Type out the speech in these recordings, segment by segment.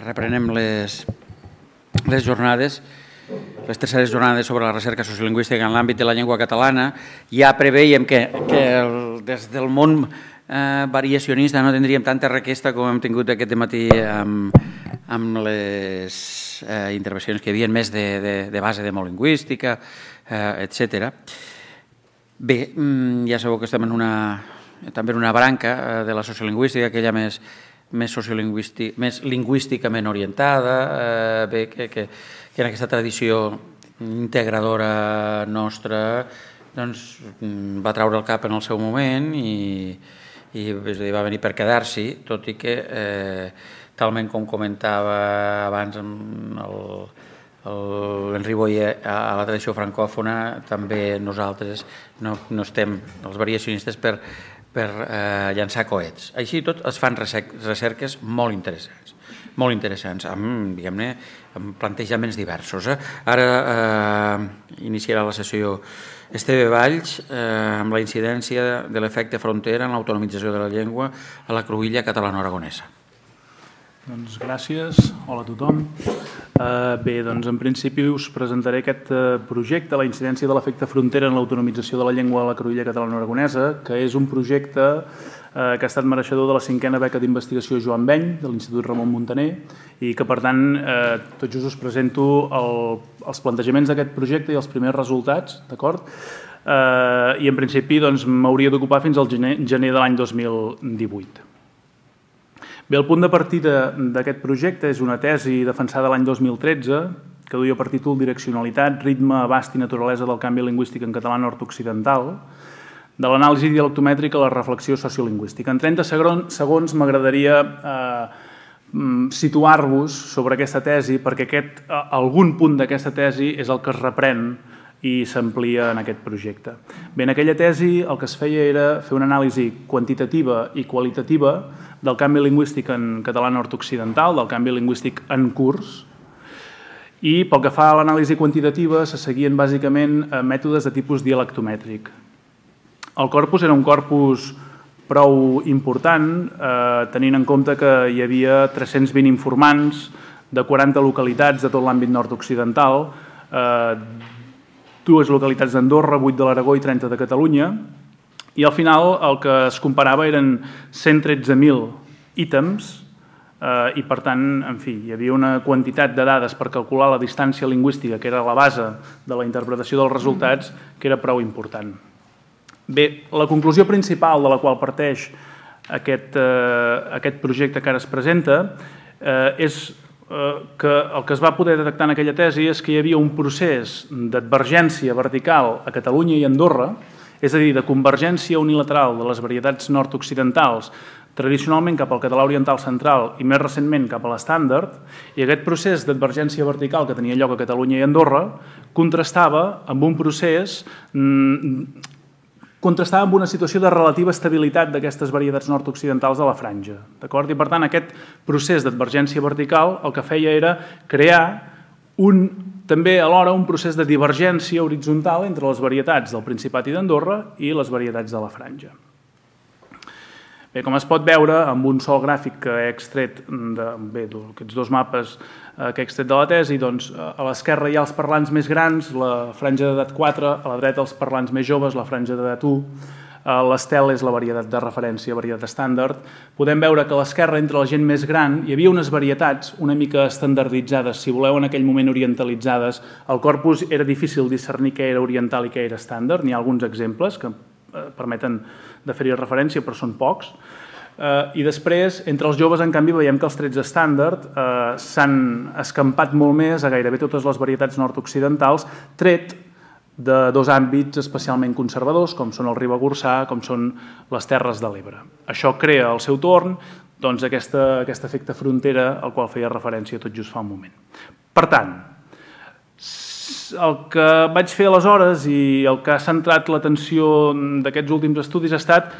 Reprenem les, les jornades les terceres jornades sobre la recerca sociolingüística en l'àmbit de la llengua catalana, ja preveiem que, que el, des del món eh, variacionista no tindríem tanta requesta com hem tingut aquest matí amb, amb les eh, intervencions que hi havia més de, de, de base demolingüística, eh, etc. Bé, mm, ja sabeu que estem en una, també en una branca eh, de la sociolingüística, aquella més, més sociolingüístic, més lingüísticament orientada, eh, bé, que, que, que en aquesta tradició integradora nostra doncs, va traure el cap en el seu moment i, i és a dir, va venir per quedar-s'hi, tot i que, eh, talment com comentava abans amb el, l'Enri Boia a la tradició francòfona, també nosaltres no, no estem, els variacionistes, per per eh, llançar coets. Així tot es fan recerques molt interessants molt interessants, amb, diguem-ne, amb plantejaments diversos. Eh? Ara eh, iniciarà la sessió Esteve Valls eh, amb la incidència de l'efecte frontera en l'autonomització de la llengua a la cruïlla catalano-aragonesa. Doncs gràcies. Hola a tothom. Eh, bé, doncs en principi us presentaré aquest eh, projecte, la incidència de l'efecte frontera en l'autonomització de la llengua a la Cruïlla catalana-aragonesa, que és un projecte eh, que ha estat mereixedor de la cinquena beca d'investigació Joan Beny, de l'Institut Ramon Montaner, i que, per tant, eh, tot just us presento els plantejaments d'aquest projecte i els primers resultats, d'acord? Eh, I, en principi, doncs, m'hauria d'ocupar fins al gener, gener de l'any 2018. Bé, el punt de partida d'aquest projecte és una tesi defensada l'any 2013 que duia per títol Direccionalitat, ritme, abast i naturalesa del canvi lingüístic en català nord-occidental, de l'anàlisi dialectomètrica a la reflexió sociolingüística. En 30 segons m'agradaria eh, mm, situar-vos sobre aquesta tesi perquè aquest, eh, algun punt d'aquesta tesi és el que es reprèn i s'amplia en aquest projecte. Bé, en aquella tesi el que es feia era fer una anàlisi quantitativa i qualitativa del canvi lingüístic en català nord-occidental, del canvi lingüístic en curs, i pel que fa a l'anàlisi quantitativa se seguien bàsicament eh, mètodes de tipus dialectomètric. El corpus era un corpus prou important, eh, tenint en compte que hi havia 320 informants de 40 localitats de tot l'àmbit nord-occidental, eh, dues localitats d'Andorra, 8 de l'Aragó i 30 de Catalunya, i al final el que es comparava eren 113.000 ítems eh, i per tant, en fi, hi havia una quantitat de dades per calcular la distància lingüística, que era la base de la interpretació dels resultats, que era prou important. Bé, la conclusió principal de la qual parteix aquest, eh, aquest projecte que ara es presenta eh, és Eh, que el que es va poder detectar en aquella tesi és que hi havia un procés d'advergència vertical a Catalunya i Andorra, és a dir, de convergència unilateral de les varietats nord-occidentals tradicionalment cap al català oriental central i més recentment cap a l'estàndard, i aquest procés d'advergència vertical que tenia lloc a Catalunya i Andorra contrastava amb un procés mm, contrastava amb una situació de relativa estabilitat d'aquestes varietats nord-occidentals de la franja. I, per tant, aquest procés d'advergència vertical el que feia era crear un, també alhora un procés de divergència horitzontal entre les varietats del Principat i d'Andorra i les varietats de la franja. Bé, com es pot veure, amb un sol gràfic que he extret d'aquests dos mapes eh, que he extret de la tesi, doncs, a l'esquerra hi ha els parlants més grans, la franja d'edat 4, a la dreta els parlants més joves, la franja d'edat 1, l'estel és la varietat de referència, varietat estàndard, podem veure que a l'esquerra, entre la gent més gran, hi havia unes varietats una mica estandarditzades, si voleu, en aquell moment orientalitzades. El corpus era difícil discernir què era oriental i què era estàndard, n'hi ha alguns exemples que eh, permeten de fer-hi referència, però són pocs. Eh, I després, entre els joves, en canvi, veiem que els trets estàndard eh, s'han escampat molt més a gairebé totes les varietats nord-occidentals, tret de dos àmbits especialment conservadors, com són el Ribagorçà, com són les Terres de l'Ebre. Això crea, al seu torn, doncs, aquesta, aquest efecte frontera al qual feia referència tot just fa un moment. Per tant, el que vaig fer aleshores i el que ha centrat l'atenció d'aquests últims estudis ha estat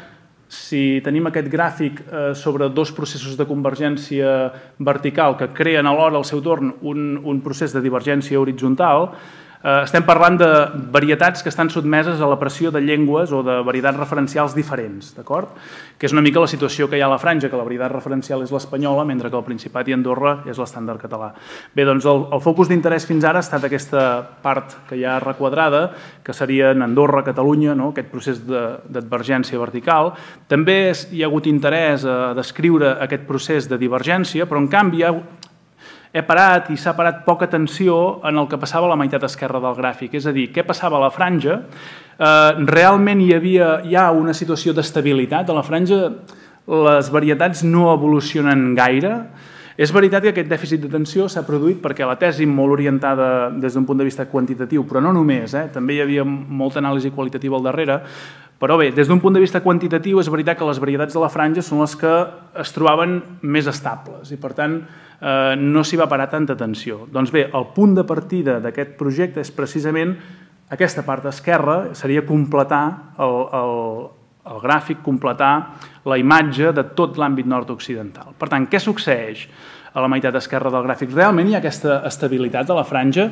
si tenim aquest gràfic eh, sobre dos processos de convergència vertical que creen alhora al seu torn un, un procés de divergència horitzontal, Eh, estem parlant de varietats que estan sotmeses a la pressió de llengües o de varietats referencials diferents, d'acord? Que és una mica la situació que hi ha a la franja, que la varietat referencial és l'espanyola, mentre que el Principat i Andorra és l'estàndard català. Bé, doncs el, el focus d'interès fins ara ha estat aquesta part que hi ha requadrada, que serien Andorra, Catalunya, no? aquest procés d'advergència vertical. També hi ha hagut interès a descriure aquest procés de divergència, però en canvi hi ha he parat i s'ha parat poca atenció en el que passava a la meitat esquerra del gràfic, és a dir, què passava a la franja. Eh, realment hi havia ja una situació d'estabilitat. A la franja les varietats no evolucionen gaire. És veritat que aquest dèficit d'atenció s'ha produït perquè la tesi molt orientada des d'un punt de vista quantitatiu, però no només, eh? també hi havia molta anàlisi qualitativa al darrere, però bé, des d'un punt de vista quantitatiu és veritat que les varietats de la franja són les que es trobaven més estables i per tant eh, no s'hi va parar tanta atenció. Doncs bé, el punt de partida d'aquest projecte és precisament aquesta part esquerra, seria completar el, el, el gràfic, completar la imatge de tot l'àmbit nord-occidental. Per tant, què succeeix? a la meitat esquerra del gràfic. Realment hi ha aquesta estabilitat de la franja.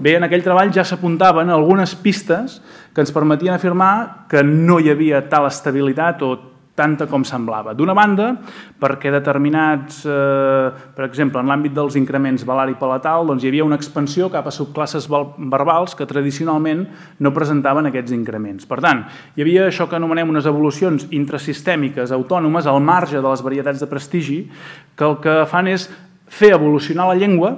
Bé, en aquell treball ja s'apuntaven algunes pistes que ens permetien afirmar que no hi havia tal estabilitat o tanta com semblava. D'una banda, perquè determinats, eh, per exemple, en l'àmbit dels increments valar i palatal, doncs hi havia una expansió cap a subclasses verbals que tradicionalment no presentaven aquests increments. Per tant, hi havia això que anomenem unes evolucions intrasistèmiques autònomes al marge de les varietats de prestigi, que el que fan és fer evolucionar la llengua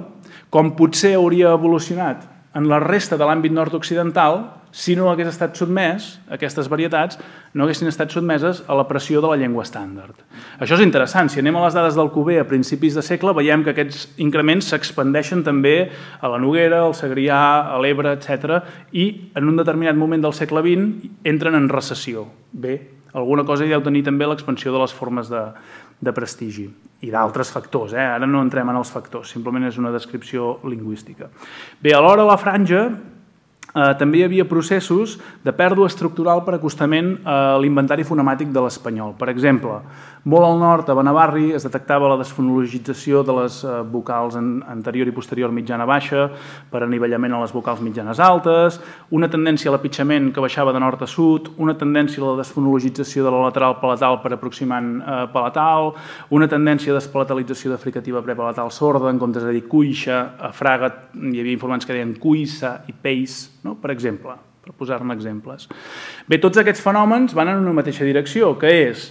com potser hauria evolucionat en la resta de l'àmbit nord-occidental si no hagués estat sotmès, aquestes varietats no haguessin estat sotmeses a la pressió de la llengua estàndard. Això és interessant. Si anem a les dades del Cuber a principis de segle, veiem que aquests increments s'expandeixen també a la Noguera, al Segrià, a l'Ebre, etc. i en un determinat moment del segle XX entren en recessió. Bé, alguna cosa hi deu tenir també l'expansió de les formes de, de prestigi i d'altres factors. Eh? Ara no entrem en els factors, simplement és una descripció lingüística. Bé, alhora la franja Eh, també hi havia processos de pèrdua estructural per acostament a l'inventari fonemàtic de l'espanyol. Per exemple, molt al nord, a Benavarri, es detectava la desfonologització de les eh, vocals anterior i posterior mitjana baixa per anivellament a les vocals mitjanes altes, una tendència a l'apitxament que baixava de nord a sud, una tendència a la desfonologització de la lateral palatal per aproximant eh, palatal, una tendència a despalatalització de fricativa prepalatal sorda, en comptes de dir cuixa, a fraga hi havia informants que deien cuissa i peis, no? per exemple, per posar-ne exemples. Bé, tots aquests fenòmens van en una mateixa direcció, que és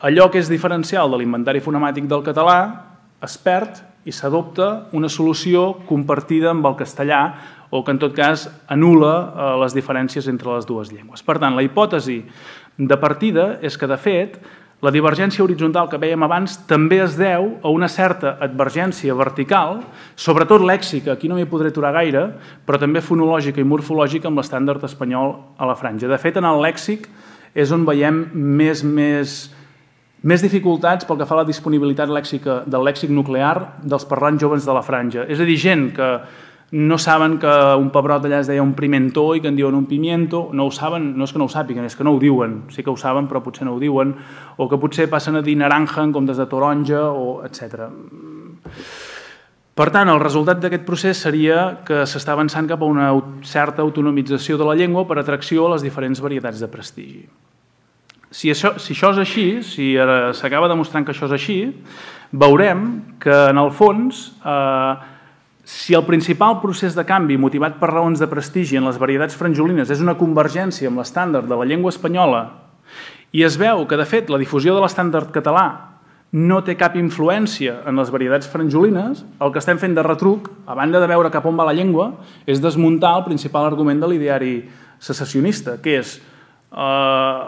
allò que és diferencial de l'inventari fonemàtic del català es perd i s'adopta una solució compartida amb el castellà o que en tot cas anula eh, les diferències entre les dues llengües. Per tant, la hipòtesi de partida és que, de fet, la divergència horitzontal que vèiem abans també es deu a una certa advergència vertical, sobretot lèxica, aquí no m'hi podré aturar gaire, però també fonològica i morfològica amb l'estàndard espanyol a la franja. De fet, en el lèxic és on veiem més, més més dificultats pel que fa a la disponibilitat lèxica del lèxic nuclear dels parlants joves de la franja. És a dir, gent que no saben que un pebrot allà es deia un pimentó i que en diuen un pimiento, no ho saben, no és que no ho sàpiguen, és que no ho diuen, sí que ho saben però potser no ho diuen, o que potser passen a dir naranja en comptes de taronja, o etc. Per tant, el resultat d'aquest procés seria que s'està avançant cap a una certa autonomització de la llengua per atracció a les diferents varietats de prestigi. Si això, si això és així, si s'acaba demostrant que això és així, veurem que en el fons, eh, si el principal procés de canvi motivat per raons de prestigi en les varietats franjolines és una convergència amb l'estàndard de la llengua espanyola i es veu que, de fet, la difusió de l'estàndard català no té cap influència en les varietats franjolines, el que estem fent de retruc, a banda de veure cap on va la llengua, és desmuntar el principal argument de l'ideari secessionista, que és eh,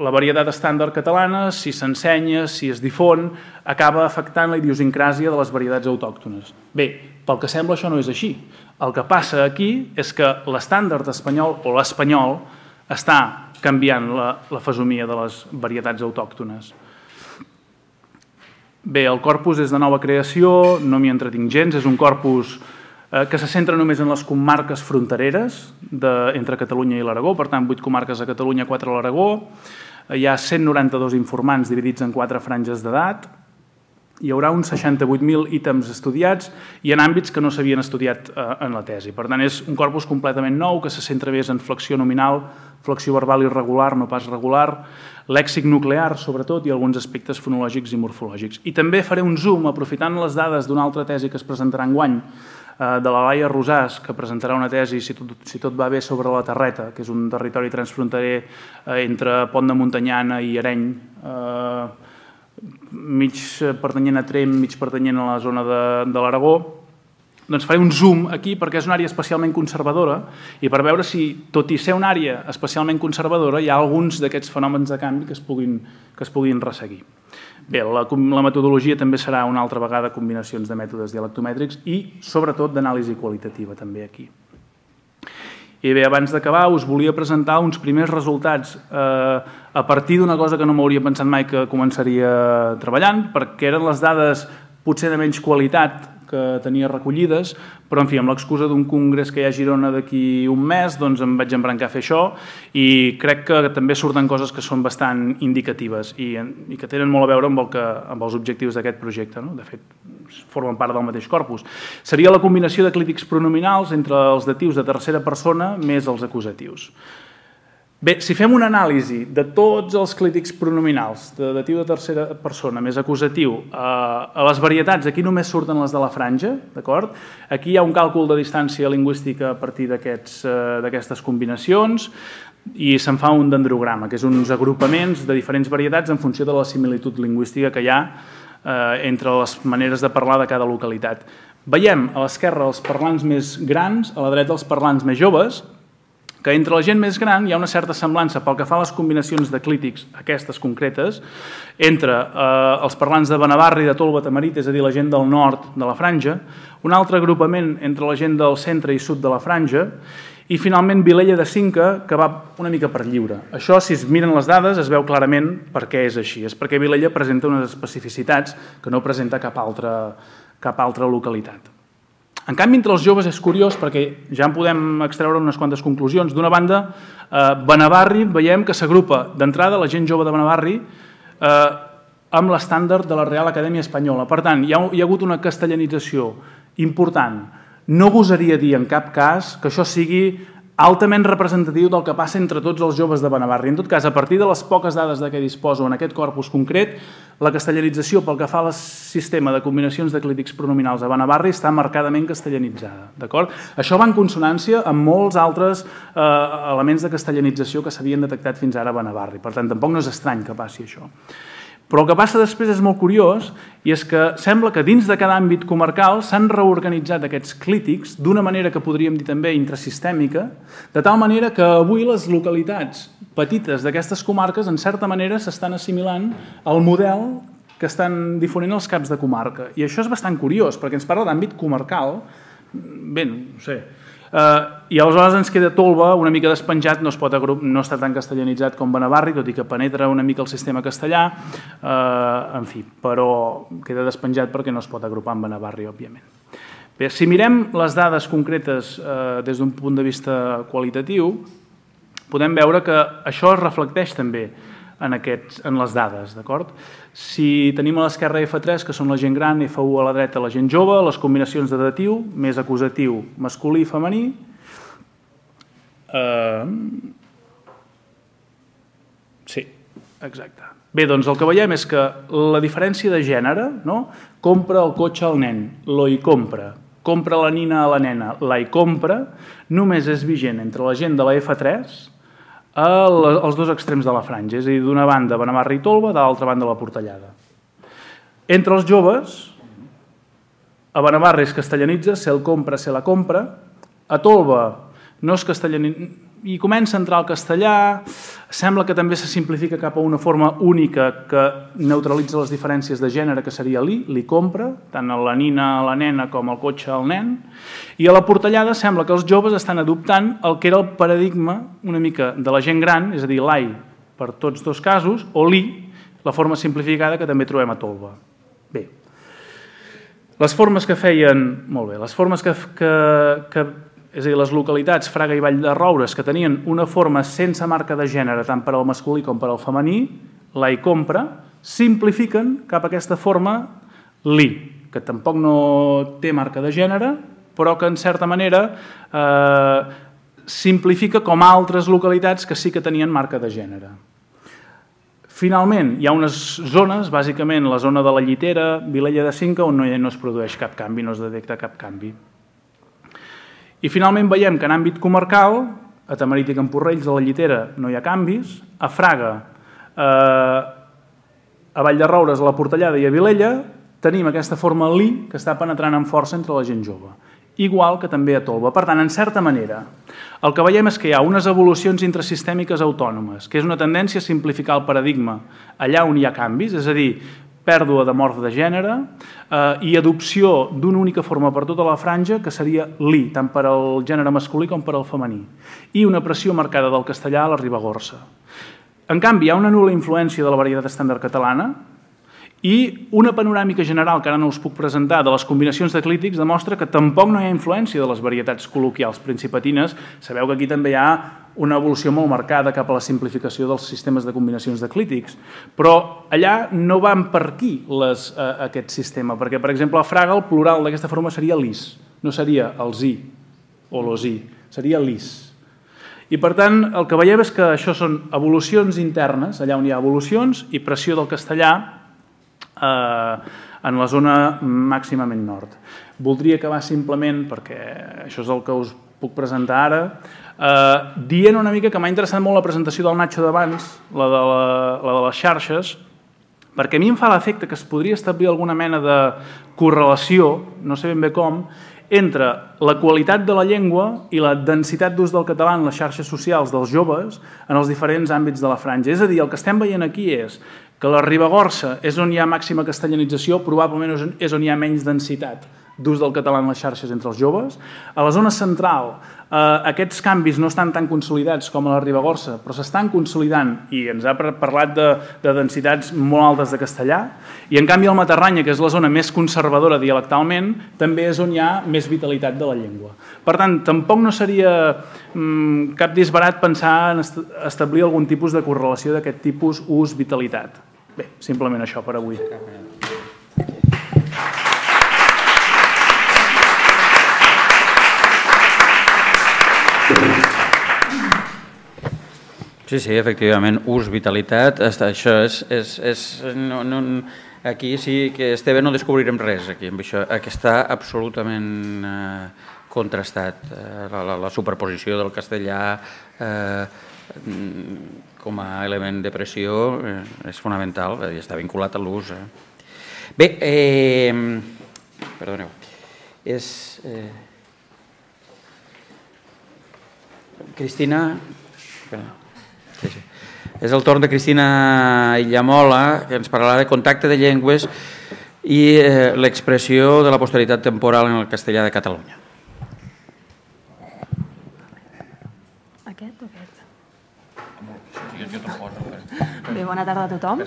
la varietat estàndard catalana, si s'ensenya, si es difon, acaba afectant la idiosincràsia de les varietats autòctones. Bé, pel que sembla això no és així. El que passa aquí és que l'estàndard espanyol o l'espanyol està canviant la, la fesomia de les varietats autòctones. Bé, el corpus és de nova creació, no m'hi entretinc gens, és un corpus eh, que se centra només en les comarques frontereres de, entre Catalunya i l'Aragó, per tant, vuit comarques a Catalunya, quatre a l'Aragó. Eh, hi ha 192 informants dividits en quatre franges d'edat, hi haurà uns 68.000 ítems estudiats i en àmbits que no s'havien estudiat eh, en la tesi. Per tant, és un corpus completament nou que se centra més en flexió nominal, flexió verbal irregular, no pas regular, lèxic nuclear, sobretot, i alguns aspectes fonològics i morfològics. I també faré un zoom, aprofitant les dades d'una altra tesi que es presentarà en guany, Eh, de la Laia Rosàs, que presentarà una tesi, si tot, si tot va bé, sobre la Terreta, que és un territori transfronterer eh, entre Pont de Montanyana i Areny, eh, mig pertanyent a Trem, mig pertanyent a la zona de, de l'Aragó. Doncs faré un zoom aquí perquè és una àrea especialment conservadora i per veure si, tot i ser una àrea especialment conservadora, hi ha alguns d'aquests fenòmens de canvi que es puguin, que es puguin resseguir. Bé, la, la metodologia també serà una altra vegada combinacions de mètodes dialectomètrics i, sobretot, d'anàlisi qualitativa també aquí. I bé, abans d'acabar, us volia presentar uns primers resultats eh, a partir d'una cosa que no m'hauria pensat mai que començaria treballant, perquè eren les dades potser de menys qualitat que tenia recollides, però en fi, amb l'excusa d'un congrés que hi ha a Girona d'aquí un mes, doncs em vaig embrancar a fer això i crec que també surten coses que són bastant indicatives i, i que tenen molt a veure amb, el que, amb els objectius d'aquest projecte. No? De fet, formen part del mateix corpus. Seria la combinació de clítics pronominals entre els datius de tercera persona més els acusatius. Bé, si fem una anàlisi de tots els clítics pronominals, de datiu de tercera persona, més acusatiu, eh, a les varietats, aquí només surten les de la franja, d'acord? Aquí hi ha un càlcul de distància lingüística a partir eh, d'aquestes combinacions i se'n fa un dendrograma, que és uns agrupaments de diferents varietats en funció de la similitud lingüística que hi ha eh, entre les maneres de parlar de cada localitat. Veiem a l'esquerra els parlants més grans, a la dreta els parlants més joves, que entre la gent més gran hi ha una certa semblança pel que fa a les combinacions de clítics, aquestes concretes, entre eh, els parlants de i de Tolba, Tamarit, és a dir, la gent del nord de la franja, un altre agrupament entre la gent del centre i sud de la franja, i finalment Vilella de Cinca, que va una mica per lliure. Això, si es miren les dades, es veu clarament per què és així. És perquè Vilella presenta unes especificitats que no presenta cap altra, cap altra localitat. En canvi, entre els joves és curiós perquè ja en podem extreure unes quantes conclusions. D'una banda, eh, Benavarri veiem que s'agrupa d'entrada la gent jove de Benavarri eh, amb l'estàndard de la Real Acadèmia Espanyola. Per tant, hi ha, hi ha hagut una castellanització important. No gosaria dir en cap cas que això sigui altament representatiu del que passa entre tots els joves de Benavarri. En tot cas, a partir de les poques dades de què disposo en aquest corpus concret, la castellanització pel que fa al sistema de combinacions de clítics pronominals a Benavarri està marcadament castellanitzada. Això va en consonància amb molts altres eh, elements de castellanització que s'havien detectat fins ara a Benavarri. Per tant, tampoc no és estrany que passi això. Però el que passa després és molt curiós i és que sembla que dins de cada àmbit comarcal s'han reorganitzat aquests clítics d'una manera que podríem dir també intrasistèmica, de tal manera que avui les localitats petites d'aquestes comarques en certa manera s'estan assimilant al model que estan difonent els caps de comarca. I això és bastant curiós perquè ens parla d'àmbit comarcal, bé, no sé, Eh, I aleshores ens queda Tolba, una mica despenjat, no, es pot agrup, no està tan castellanitzat com Benavarri, tot i que penetra una mica el sistema castellà, eh, en fi, però queda despenjat perquè no es pot agrupar amb Benavarri, òbviament. Bé, si mirem les dades concretes eh, des d'un punt de vista qualitatiu, podem veure que això es reflecteix també en, aquests, en les dades, d'acord? Si tenim a l'esquerra F3, que són la gent gran, F1 a la dreta la gent jove, les combinacions de datiu, més acusatiu, masculí i femení. Eh... Sí, exacte. Bé, doncs el que veiem és que la diferència de gènere, no? compra el cotxe al nen, lo hi compra, compra la nina a la nena, la hi compra, només és vigent entre la gent de la F3 als dos extrems de la franja, és a dir, d'una banda Benamarra i Tolba, de l'altra banda la Portellada. Entre els joves, a Benamarra es castellanitza, se'l compra, se la compra, a Tolba no és castellanitzat, i comença a entrar el castellà, sembla que també se simplifica cap a una forma única que neutralitza les diferències de gènere, que seria l'I, li compra, tant a la nina a la nena com al cotxe al nen, i a la portallada sembla que els joves estan adoptant el que era el paradigma una mica de la gent gran, és a dir, l'AI per tots dos casos, o l'I, la forma simplificada que també trobem a Tolba. Bé, les formes que feien, molt bé, les formes que, que, que és a dir, les localitats Fraga i Vall de Roures que tenien una forma sense marca de gènere tant per al masculí com per al femení, la i compra, simplifiquen cap a aquesta forma li, que tampoc no té marca de gènere, però que en certa manera eh, simplifica com altres localitats que sí que tenien marca de gènere. Finalment, hi ha unes zones, bàsicament la zona de la Llitera, Vilella de Cinca, on no, no es produeix cap canvi, no es detecta cap canvi. I finalment veiem que en àmbit comarcal, a Tamarit i Camporrells de la Llitera no hi ha canvis, a Fraga, eh, a Vall de Roures, a la Portellada i a Vilella, tenim aquesta forma li que està penetrant amb força entre la gent jove igual que també a Tolba. Per tant, en certa manera, el que veiem és que hi ha unes evolucions intrasistèmiques autònomes, que és una tendència a simplificar el paradigma allà on hi ha canvis, és a dir, pèrdua de mort de gènere eh, i adopció d'una única forma per tota la franja, que seria l'I, tant per al gènere masculí com per al femení, i una pressió marcada del castellà a la Ribagorça. En canvi, hi ha una nula influència de la varietat estàndard catalana i una panoràmica general, que ara no us puc presentar, de les combinacions de clítics demostra que tampoc no hi ha influència de les varietats col·loquials principatines. Sabeu que aquí també hi ha una evolució molt marcada cap a la simplificació dels sistemes de combinacions de clítics, però allà no van per aquí les, eh, aquest sistema, perquè, per exemple, a Fraga el plural d'aquesta forma seria l'is, no seria els i o los i, seria l'is. I, per tant, el que veiem és que això són evolucions internes, allà on hi ha evolucions, i pressió del castellà eh, en la zona màximament nord. Voldria acabar simplement, perquè això és el que us puc presentar ara, eh, dient una mica que m'ha interessat molt la presentació del Nacho d'abans, la, de la, la de les xarxes, perquè a mi em fa l'efecte que es podria establir alguna mena de correlació, no sé ben bé com, entre la qualitat de la llengua i la densitat d'ús del català en les xarxes socials dels joves en els diferents àmbits de la franja. És a dir, el que estem veient aquí és que la Ribagorça és on hi ha màxima castellanització, probablement és on hi ha menys densitat d'ús del català en les xarxes entre els joves. A la zona central eh, aquests canvis no estan tan consolidats com a la Ribagorça, però s'estan consolidant i ens ha parlat de, de densitats molt altes de castellà. I en canvi el Matarranya, que és la zona més conservadora dialectalment, també és on hi ha més vitalitat de la llengua. Per tant, tampoc no seria mm, cap disbarat pensar en est establir algun tipus de correlació d'aquest tipus ús-vitalitat. Bé, simplement això per avui. Sí, sí, efectivament, ús, vitalitat, això és... és, és no, no, aquí sí que bé no descobrirem res aquí amb això, eh, que està absolutament eh, contrastat, eh, la, la, la superposició del castellà eh, com a element de pressió eh, és fonamental eh, i està vinculat a l'ús. Eh. Bé, eh, perdoneu, és... Eh, Cristina... Perdó. És el torn de Cristina Illamola, que ens parlarà de contacte de llengües i eh, l'expressió de la posteritat temporal en el castellà de Catalunya. Aquest o aquest? Bé, bona tarda a tothom.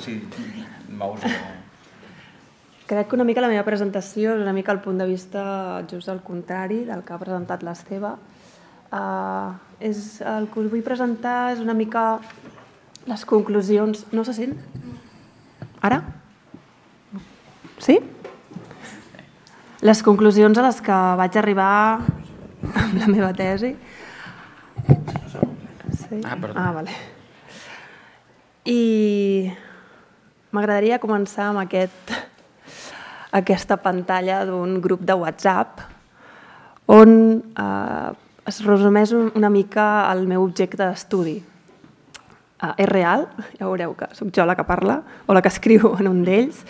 Crec que una mica la meva presentació és una mica el punt de vista just al contrari del que ha presentat l'Esteve. Uh, ah, és, el que us vull presentar és una mica les conclusions... No se sent? Ara? Sí? Les conclusions a les que vaig arribar amb la meva tesi... Sí. Ah, perdó. Ah, vale. I m'agradaria començar amb aquest, aquesta pantalla d'un grup de WhatsApp on eh, es resumeix una mica el meu objecte d'estudi, uh, és real, ja veureu que sóc jo la que parla, o la que escriu en un d'ells,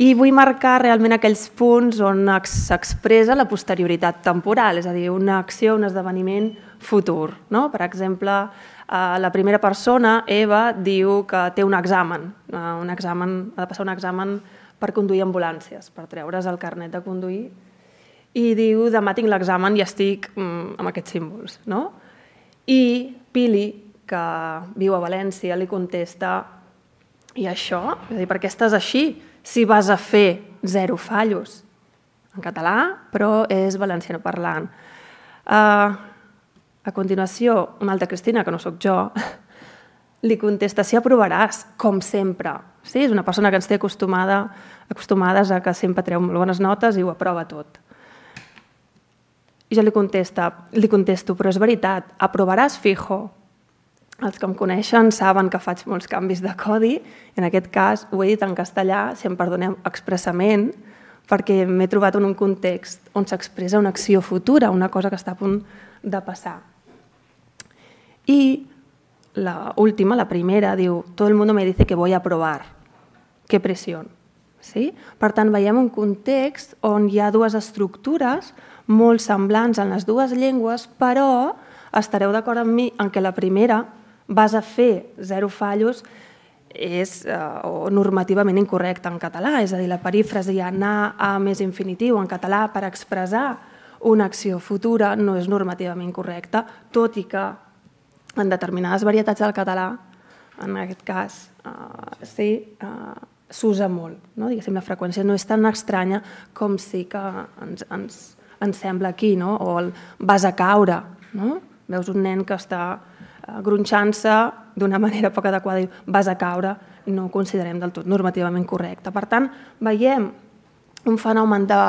i vull marcar realment aquells punts on s'expressa la posterioritat temporal, és a dir, una acció, un esdeveniment futur. No? Per exemple, eh, la primera persona, Eva, diu que té un examen, eh, un examen ha de passar un examen per conduir ambulàncies, per treure's el carnet de conduir, i diu, demà tinc l'examen i estic mm, amb aquests símbols. No? I Pili que viu a València, li contesta i això? És a dir, per què estàs així si vas a fer zero fallos? En català, però és valenciano parlant. Uh, a continuació, una altra Cristina, que no sóc jo, li contesta, si sí, aprovaràs, com sempre. Sí, és una persona que ens té acostumada, acostumades a que sempre treu molt bones notes i ho aprova tot. I jo li, contesta, li contesto, però és veritat, aprovaràs fijo, els que em coneixen saben que faig molts canvis de codi. En aquest cas ho he dit en castellà, si em perdoneu, expressament, perquè m'he trobat en un context on s'expressa una acció futura, una cosa que està a punt de passar. I la última, la primera, diu «Todo el mundo me dice que voy a probar». Que presión. Sí? Per tant, veiem un context on hi ha dues estructures molt semblants en les dues llengües, però estareu d'acord amb mi en què la primera vas a fer zero fallos és eh, o normativament incorrecte en català, és a dir, la perífrasi anar a més infinitiu en català per expressar una acció futura no és normativament correcta, tot i que en determinades varietats del català, en aquest cas, eh, sí, eh, s'usa molt. No? Diguéssim, la freqüència no és tan estranya com sí que ens, ens, ens sembla aquí, no? o el vas a caure. No? Veus un nen que està gronxant-se d'una manera poc adequada, vas a caure, no ho considerem del tot normativament correcte. Per tant, veiem un fenomen de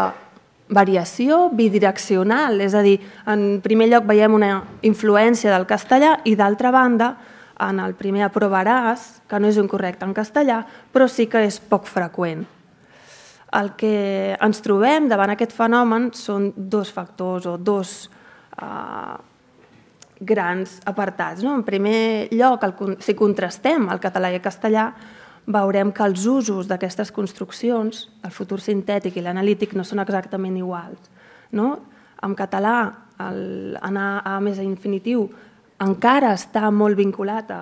variació bidireccional, és a dir, en primer lloc veiem una influència del castellà i d'altra banda, en el primer aprovaràs, que no és incorrecte en castellà, però sí que és poc freqüent. El que ens trobem davant aquest fenomen són dos factors o dos eh, grans apartats. No? En primer lloc, el, si contrastem el català i el castellà, veurem que els usos d'aquestes construccions, el futur sintètic i l'analític, no són exactament iguals. No? En català, el anar a més a infinitiu encara està molt vinculat a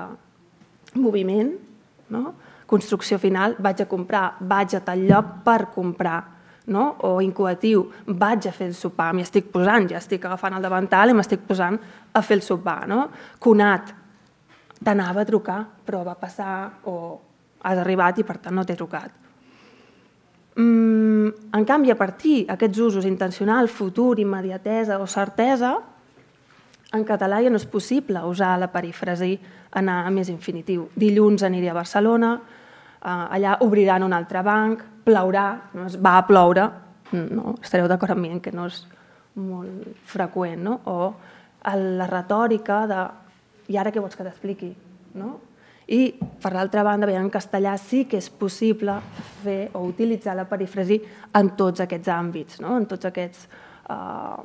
moviment, no? construcció final, vaig a comprar, vaig a tal lloc per comprar no? o incoatiu, vaig a fer el sopar, m'hi estic posant, ja estic agafant el davantal i m'estic posant a fer el sopar. No? Conat, t'anava a trucar, però va passar o has arribat i per tant no t'he trucat. Mm, en canvi, a partir d'aquests usos intencional, futur, immediatesa o certesa, en català ja no és possible usar la perífrasi anar a més infinitiu. Dilluns aniré a Barcelona, Eh, allà obriran un altre banc, plourà, no? va a ploure, no? estareu d'acord amb mi que no és molt freqüent, no? o el, eh, la retòrica de i ara què vols que t'expliqui? No? I, per l'altra banda, veiem en castellà sí que és possible fer o utilitzar la perífrasi en tots aquests àmbits, no? en tots aquests, eh,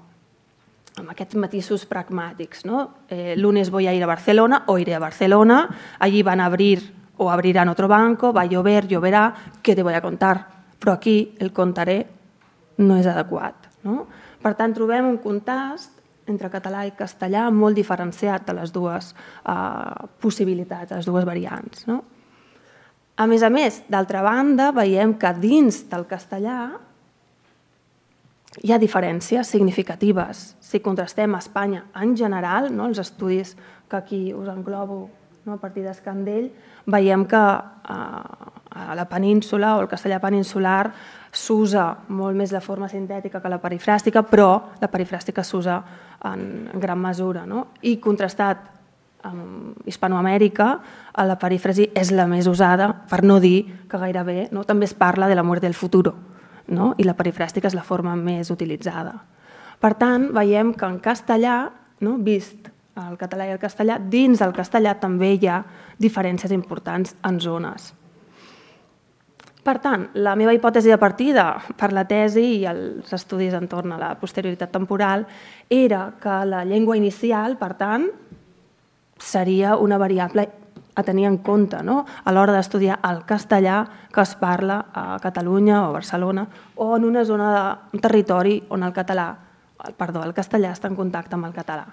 amb aquests matisos pragmàtics. No? Eh, lunes voy a ir a Barcelona o iré a Barcelona, allí van a abrir o abrirán otro banco, va a llover, lloverá, ¿qué te voy a contar? Però aquí el contaré no és adequat. No? Per tant, trobem un contrast entre català i castellà molt diferenciat de les dues eh, possibilitats, les dues variants. No? A més a més, d'altra banda, veiem que dins del castellà hi ha diferències significatives. Si contrastem a Espanya en general, no, els estudis que aquí us englobo no, a partir d'Escandell, veiem que eh, a la península o el castellà peninsular s'usa molt més de forma sintètica que la perifràstica, però la perifràstica s'usa en gran mesura. No? I contrastat amb Hispanoamèrica, la perífrasi és la més usada, per no dir que gairebé no? també es parla de la mort del futur, no? i la perifràstica és la forma més utilitzada. Per tant, veiem que en castellà, no? vist el català i el castellà, dins del castellà també hi ha diferències importants en zones. Per tant, la meva hipòtesi de partida per la tesi i els estudis entorn a la posterioritat temporal era que la llengua inicial, per tant, seria una variable a tenir en compte no? a l'hora d'estudiar el castellà que es parla a Catalunya o a Barcelona o en una zona de un territori on el català, perdó, el castellà està en contacte amb el català.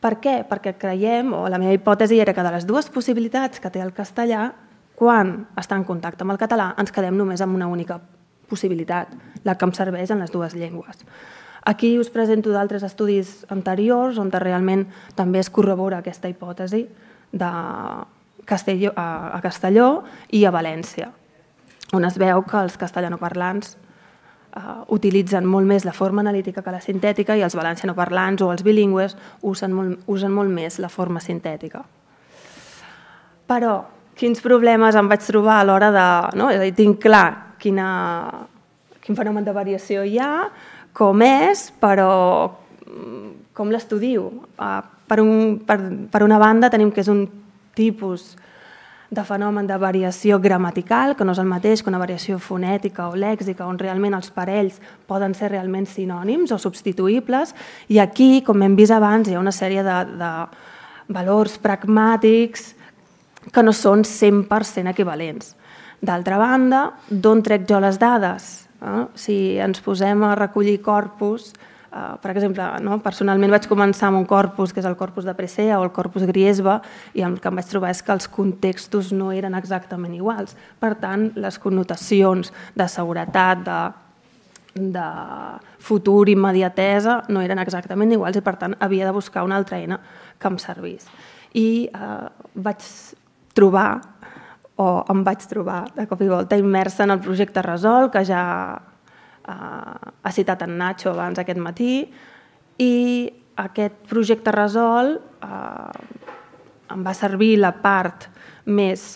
Per què? Perquè creiem, o la meva hipòtesi era que de les dues possibilitats que té el castellà, quan està en contacte amb el català, ens quedem només amb una única possibilitat, la que em serveix en les dues llengües. Aquí us presento d'altres estudis anteriors on realment també es corrobora aquesta hipòtesi de Castelló, a Castelló i a València, on es veu que els castellanoparlants eh, utilitzen molt més la forma analítica que la sintètica i els valencianoparlants o els bilingües usen molt, usen molt més la forma sintètica. Però quins problemes em vaig trobar a l'hora de... No? És a dir, tinc clar quina, quin fenomen de variació hi ha, com és, però mm, com l'estudio. Eh, per, un, per, per una banda tenim que és un tipus de fenomen de variació gramatical, que no és el mateix que una variació fonètica o lèxica, on realment els parells poden ser realment sinònims o substituïbles, i aquí, com hem vist abans, hi ha una sèrie de, de valors pragmàtics que no són 100% equivalents. D'altra banda, d'on trec jo les dades? Eh? Si ens posem a recollir corpus, Eh, per exemple, no? personalment vaig començar amb un corpus que és el corpus de Presea o el corpus Griesba i el que em vaig trobar és que els contextos no eren exactament iguals. Per tant, les connotacions de seguretat, de de futur, immediatesa, no eren exactament iguals i, per tant, havia de buscar una altra eina que em servís. I eh, vaig trobar, o em vaig trobar de cop i volta, immersa en el projecte Resol, que ja Eh, ha citat en Nacho abans aquest matí, i aquest projecte Resol eh, em va servir la part més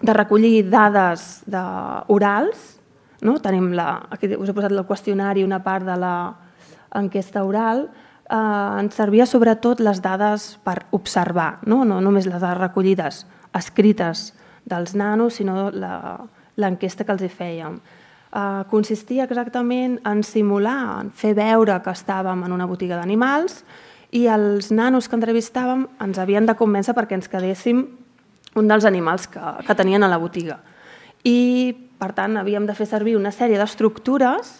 de recollir dades de orals. No? Tenim la, aquí us he posat el qüestionari, una part de l'enquesta oral, eh, ens servia sobretot les dades per observar, no, no només les dades recollides escrites dels nanos, sinó l'enquesta que els hi fèiem. Eh, consistia exactament en simular, en fer veure que estàvem en una botiga d'animals i els nanos que entrevistàvem ens havien de convèncer perquè ens quedéssim un dels animals que, que tenien a la botiga. I, per tant, havíem de fer servir una sèrie d'estructures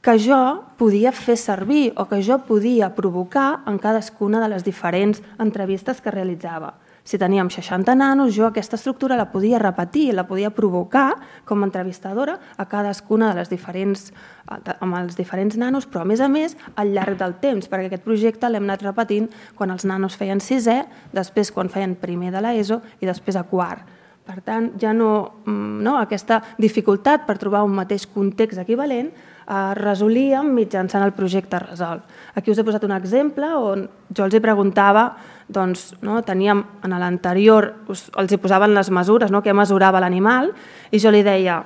que jo podia fer servir o que jo podia provocar en cadascuna de les diferents entrevistes que realitzava si teníem 60 nanos, jo aquesta estructura la podia repetir, la podia provocar com a entrevistadora a cadascuna de les diferents, eh, amb els diferents nanos, però a més a més al llarg del temps, perquè aquest projecte l'hem anat repetint quan els nanos feien sisè, després quan feien primer de l'ESO i després a quart. Per tant, ja no, mm, no, aquesta dificultat per trobar un mateix context equivalent eh, resolíem mitjançant el projecte Resol. Aquí us he posat un exemple on jo els preguntava doncs, no, teníem en l'anterior, els hi posaven les mesures, no, què mesurava l'animal, i jo li deia,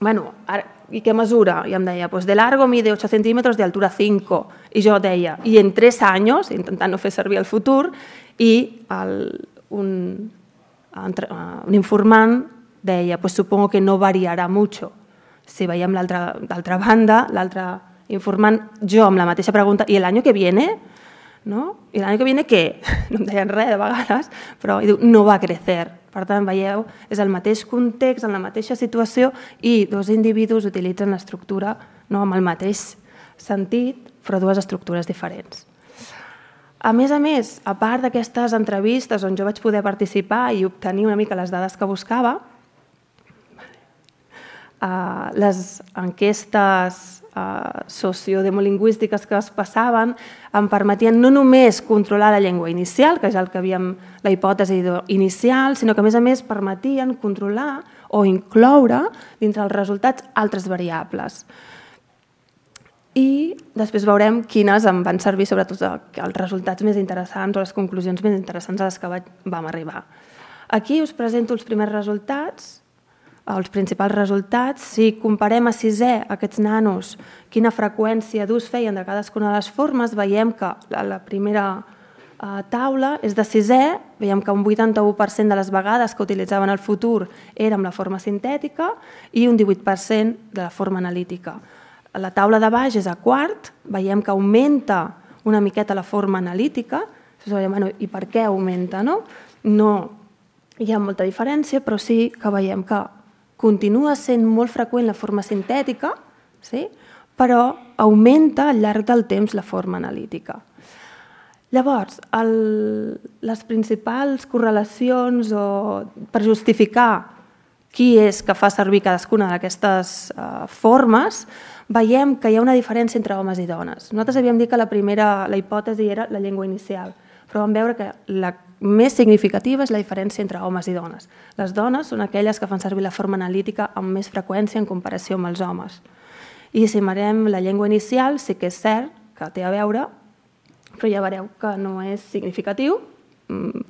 bueno, ara, i què mesura? I em deia, pues de largo mide 8 centímetres, de altura 5. I jo deia, i en 3 anys, intentant no fer servir el futur, i el, un, un informant deia, pues supongo que no variarà mucho. Si veiem l'altra banda, l'altre informant, jo amb la mateixa pregunta, i l'any que viene, no? I l'any que viene, què? No em deien res de vegades, però diu, no va crecer. Per tant, veieu, és el mateix context, en la mateixa situació, i dos individus utilitzen l'estructura no, amb el mateix sentit, però dues estructures diferents. A més a més, a part d'aquestes entrevistes on jo vaig poder participar i obtenir una mica les dades que buscava, Eh, les enquestes eh, sociodemolingüístiques que es passaven em permetien no només controlar la llengua inicial, que és el que havíem, la hipòtesi inicial, sinó que a més a més permetien controlar o incloure dintre els resultats altres variables. I després veurem quines em van servir sobretot els resultats més interessants o les conclusions més interessants a les que vam arribar. Aquí us presento els primers resultats els principals resultats. Si comparem a sisè aquests nanos quina freqüència d'ús feien de cadascuna de les formes, veiem que la primera eh, taula és de sisè, veiem que un 81% de les vegades que utilitzaven el futur era amb la forma sintètica i un 18% de la forma analítica. A la taula de baix és a quart, veiem que augmenta una miqueta la forma analítica, bueno, i per què augmenta, no? No hi ha molta diferència, però sí que veiem que continua sent molt freqüent la forma sintètica, sí? però augmenta al llarg del temps la forma analítica. Llavors, el, les principals correlacions o, per justificar qui és que fa servir cadascuna d'aquestes eh, formes, veiem que hi ha una diferència entre homes i dones. Nosaltres havíem dit que la primera la hipòtesi era la llengua inicial, però vam veure que la més significativa és la diferència entre homes i dones. Les dones són aquelles que fan servir la forma analítica amb més freqüència en comparació amb els homes. I si marem la llengua inicial, sí que és cert que té a veure, però ja veureu que no és significatiu, mm,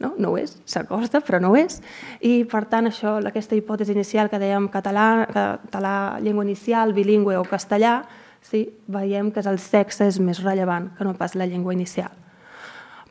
no, no ho és, s'acosta, però no ho és. I, per tant, això, aquesta hipòtesi inicial que dèiem català, català llengua inicial, bilingüe o castellà, sí, veiem que el sexe és més rellevant que no pas la llengua inicial.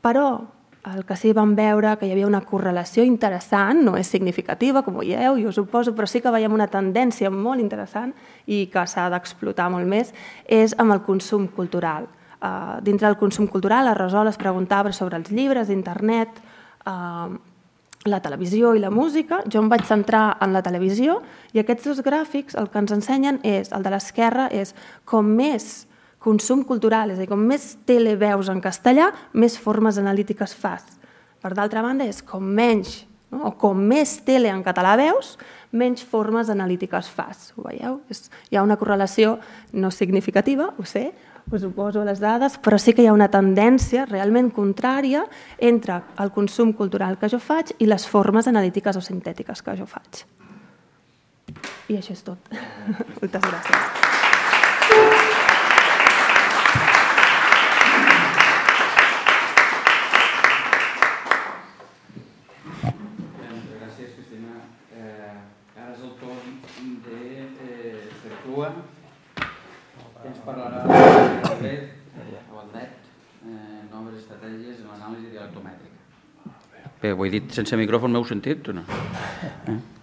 Però el que sí vam veure que hi havia una correlació interessant, no és significativa, com veieu, jo suposo, però sí que veiem una tendència molt interessant i que s'ha d'explotar molt més, és amb el consum cultural. Uh, dintre del consum cultural, la Resol es preguntava sobre els llibres, internet, uh, eh, la televisió i la música. Jo em vaig centrar en la televisió i aquests dos gràfics el que ens ensenyen és, el de l'esquerra és com més consum cultural, és a dir, com més tele veus en castellà, més formes analítiques fas. Per d'altra banda, és com menys, no? o com més tele en català veus, menys formes analítiques fas. Ho veieu? És, hi ha una correlació no significativa, ho sé, us ho poso a les dades, però sí que hi ha una tendència realment contrària entre el consum cultural que jo faig i les formes analítiques o sintètiques que jo faig. I això és tot. Moltes gràcies. parlarà Albert, amb el net, eh, noves estratègies en l'anàlisi dialectomètrica. Bé, ho he dit sense micròfon, m'heu sentit o no? Eh?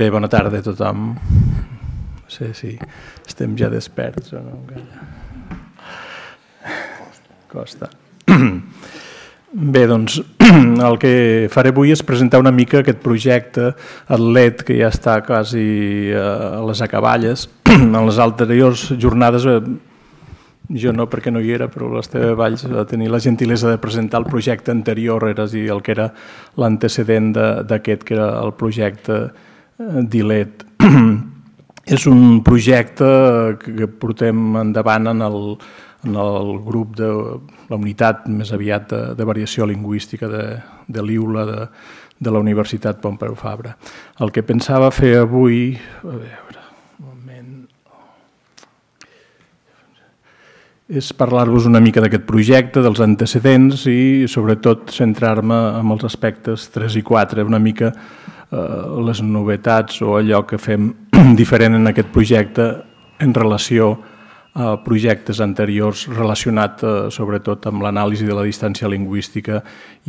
Bé, bona tarda a tothom. No sé si estem ja desperts o no. Costa. Bé, doncs el que faré avui és presentar una mica aquest projecte Atlet que ja està quasi eh, a les acaballes. En les anteriors jornades eh, jo no perquè no hi era, però l'Esteve Valls va tenir la gentilesa de presentar el projecte anterior, era el que era l'antecedent d'aquest, que era el projecte Eh, Dilet. És un projecte que portem endavant en el, en el grup de la unitat més aviat de, de variació lingüística de, de l'IULA de, de la Universitat Pompeu Fabra. El que pensava fer avui... A veure, un moment... és parlar-vos una mica d'aquest projecte, dels antecedents i sobretot centrar-me en els aspectes 3 i 4, una mica Eh, les novetats o allò que fem diferent en aquest projecte en relació a projectes anteriors relacionat eh, sobretot amb l'anàlisi de la distància lingüística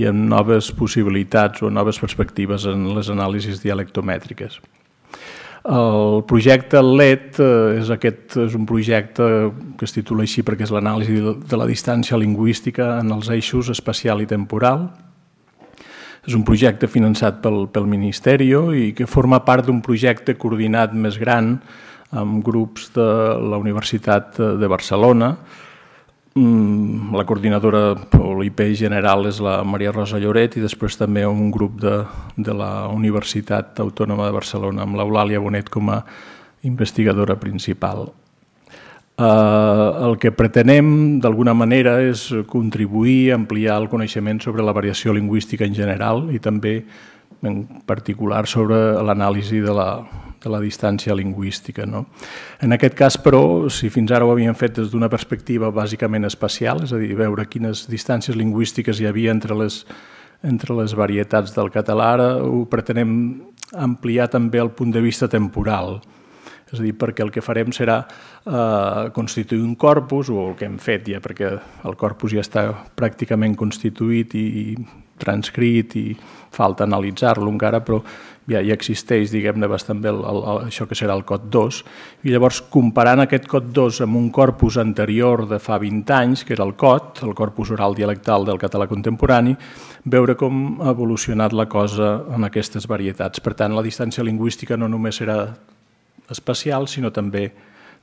i amb noves possibilitats o noves perspectives en les anàlisis dialectomètriques. El projecte LED eh, és, aquest, és un projecte que es titula així perquè és l'anàlisi de la distància lingüística en els eixos espacial i temporal, és un projecte finançat pel, pel Ministeri i que forma part d'un projecte coordinat més gran amb grups de la Universitat de Barcelona. Mm, la coordinadora o l'IP general és la Maria Rosa Lloret i després també un grup de, de la Universitat Autònoma de Barcelona amb l'Eulàlia Bonet com a investigadora principal. Eh, el que pretenem, d'alguna manera, és contribuir a ampliar el coneixement sobre la variació lingüística en general i també en particular sobre l'anàlisi de la, de la distància lingüística. No? En aquest cas, però, si fins ara ho havíem fet des d'una perspectiva bàsicament espacial, és a dir, veure quines distàncies lingüístiques hi havia entre les, entre les varietats del català, ara ho pretenem ampliar també el punt de vista temporal, és a dir, perquè el que farem serà eh, constituir un corpus, o el que hem fet ja, perquè el corpus ja està pràcticament constituït i, i transcrit i falta analitzar-lo encara, però ja, ja existeix, diguem-ne, bastant bé el, el, el, això que serà el COT 2. I llavors, comparant aquest COT 2 amb un corpus anterior de fa 20 anys, que era el COT, el corpus oral dialectal del català contemporani, veure com ha evolucionat la cosa en aquestes varietats. Per tant, la distància lingüística no només serà espacial, sinó també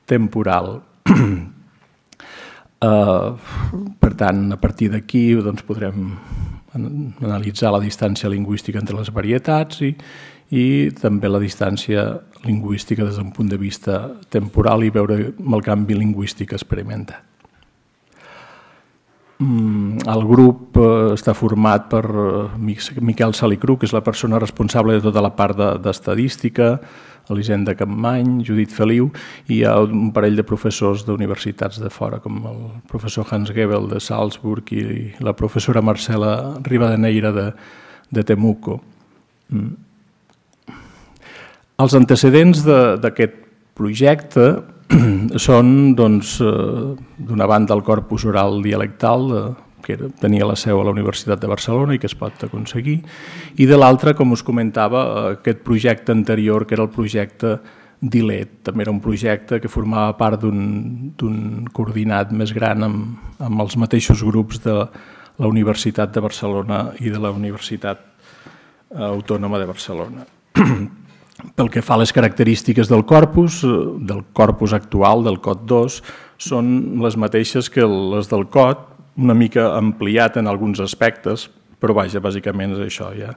temporal. Eh, per tant, a partir d'aquí doncs, podrem analitzar la distància lingüística entre les varietats i, i també la distància lingüística des d'un punt de vista temporal i veure el canvi lingüístic experimentat. Mm, el grup eh, està format per eh, Miquel Salicru, que és la persona responsable de tota la part d'estadística, de, Elisenda Campmany, Judit Feliu, i hi ha un parell de professors d'universitats de fora, com el professor Hans Gebel de Salzburg i la professora Marcela Ribadeneira de, de Temuco. Mm. Els antecedents d'aquest projecte són, doncs, eh, d'una banda, el corpus oral dialectal, de que tenia la seu a la Universitat de Barcelona i que es pot aconseguir, i de l'altra, com us comentava, aquest projecte anterior, que era el projecte Dilet, també era un projecte que formava part d'un coordinat més gran amb, amb els mateixos grups de la Universitat de Barcelona i de la Universitat eh, Autònoma de Barcelona. Pel que fa a les característiques del corpus, eh, del corpus actual, del COT2, són les mateixes que les del COT, una mica ampliat en alguns aspectes, però vaja, bàsicament és això, ja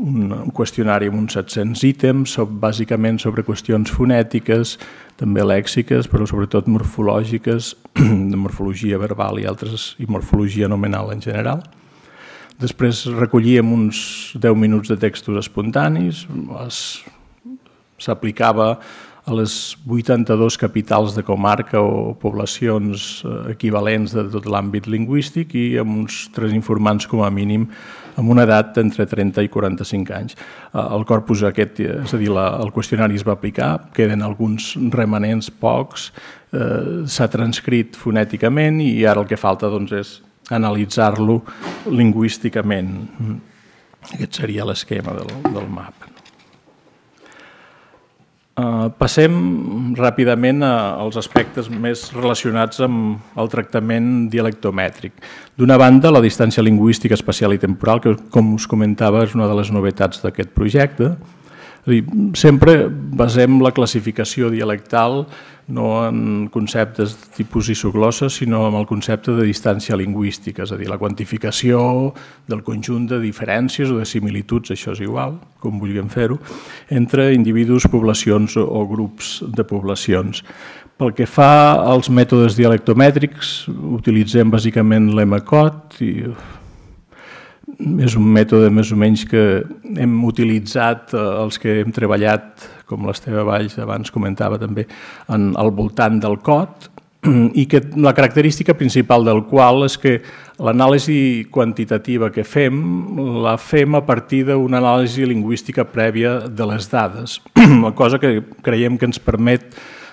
un, un qüestionari amb uns 700 ítems, bàsicament sobre qüestions fonètiques, també lèxiques, però sobretot morfològiques, de morfologia verbal i altres, i morfologia nominal en general. Després recollíem uns 10 minuts de textos espontanis, s'aplicava a les 82 capitals de comarca o poblacions eh, equivalents de tot l'àmbit lingüístic i amb uns tres informants com a mínim amb una edat entre 30 i 45 anys. Eh, el corpus aquest, eh, és a dir, la, el qüestionari es va aplicar, queden alguns remanents pocs, eh, s'ha transcrit fonèticament i ara el que falta doncs, és analitzar-lo lingüísticament. Mm. Aquest seria l'esquema del, del mapa. Eh, passem ràpidament als aspectes més relacionats amb el tractament dialectomètric. D'una banda, la distància lingüística espacial i temporal, que com us comentava és una de les novetats d'aquest projecte. sempre basem la classificació dialectal no en conceptes de tipus isoglossa, sinó amb el concepte de distància lingüística, és a dir, la quantificació del conjunt de diferències o de similituds, això és igual, com vulguem fer-ho, entre individus, poblacions o grups de poblacions. Pel que fa als mètodes dialectomètrics, utilitzem bàsicament l'EMACOT i és un mètode més o menys que hem utilitzat eh, els que hem treballat com l'Esteve Valls abans comentava també, en, al voltant del cot, i que la característica principal del qual és que l'anàlisi quantitativa que fem la fem a partir d'una anàlisi lingüística prèvia de les dades, una cosa que creiem que ens permet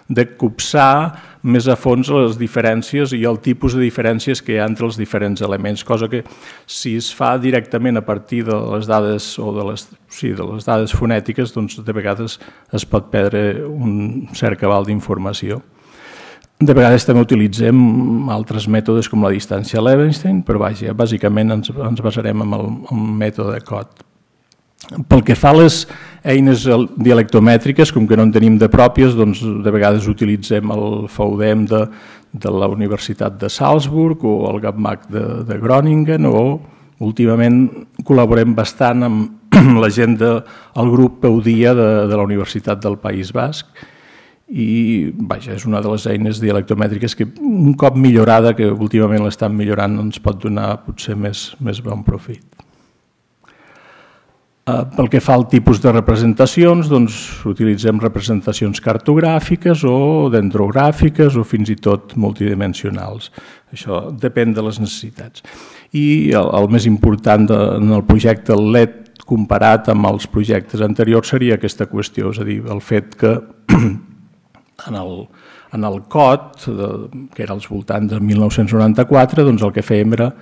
de copsar més a fons les diferències i el tipus de diferències que hi ha entre els diferents elements, cosa que si es fa directament a partir de les dades o de les, sí, de les dades fonètiques, doncs de vegades es pot perdre un cert cabal d'informació. De vegades també utilitzem altres mètodes com la distància Levenstein, però vaja, bàsicament ens, ens basarem en el, en el mètode COT. Pel que fa a les eines dialectomètriques, com que no en tenim de pròpies, doncs de vegades utilitzem el FAUDEM de, de la Universitat de Salzburg o el GAPMAC de, de Groningen o últimament col·laborem bastant amb la gent del de, grup Peudia de, de la Universitat del País Basc i vaja, és una de les eines dialectomètriques que un cop millorada, que últimament l'estan millorant, ens pot donar potser més, més bon profit. Eh, pel que fa al tipus de representacions, doncs, utilitzem representacions cartogràfiques o dendrogràfiques o fins i tot multidimensionals. Això depèn de les necessitats. I el, el més important de, en el projecte LED comparat amb els projectes anteriors seria aquesta qüestió, és a dir, el fet que en el, en el COT, que era als voltants de 1994, doncs el que fèiem era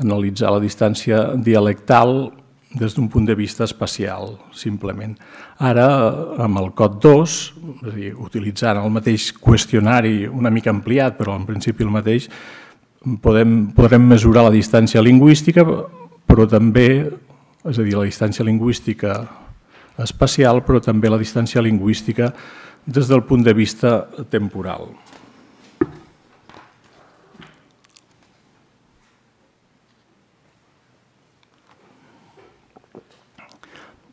analitzar la distància dialectal des d'un punt de vista espacial, simplement. Ara, amb el cod 2, és a dir, utilitzant el mateix qüestionari una mica ampliat, però en principi el mateix, podem, podrem mesurar la distància lingüística, però també, és a dir, la distància lingüística espacial, però també la distància lingüística des del punt de vista temporal.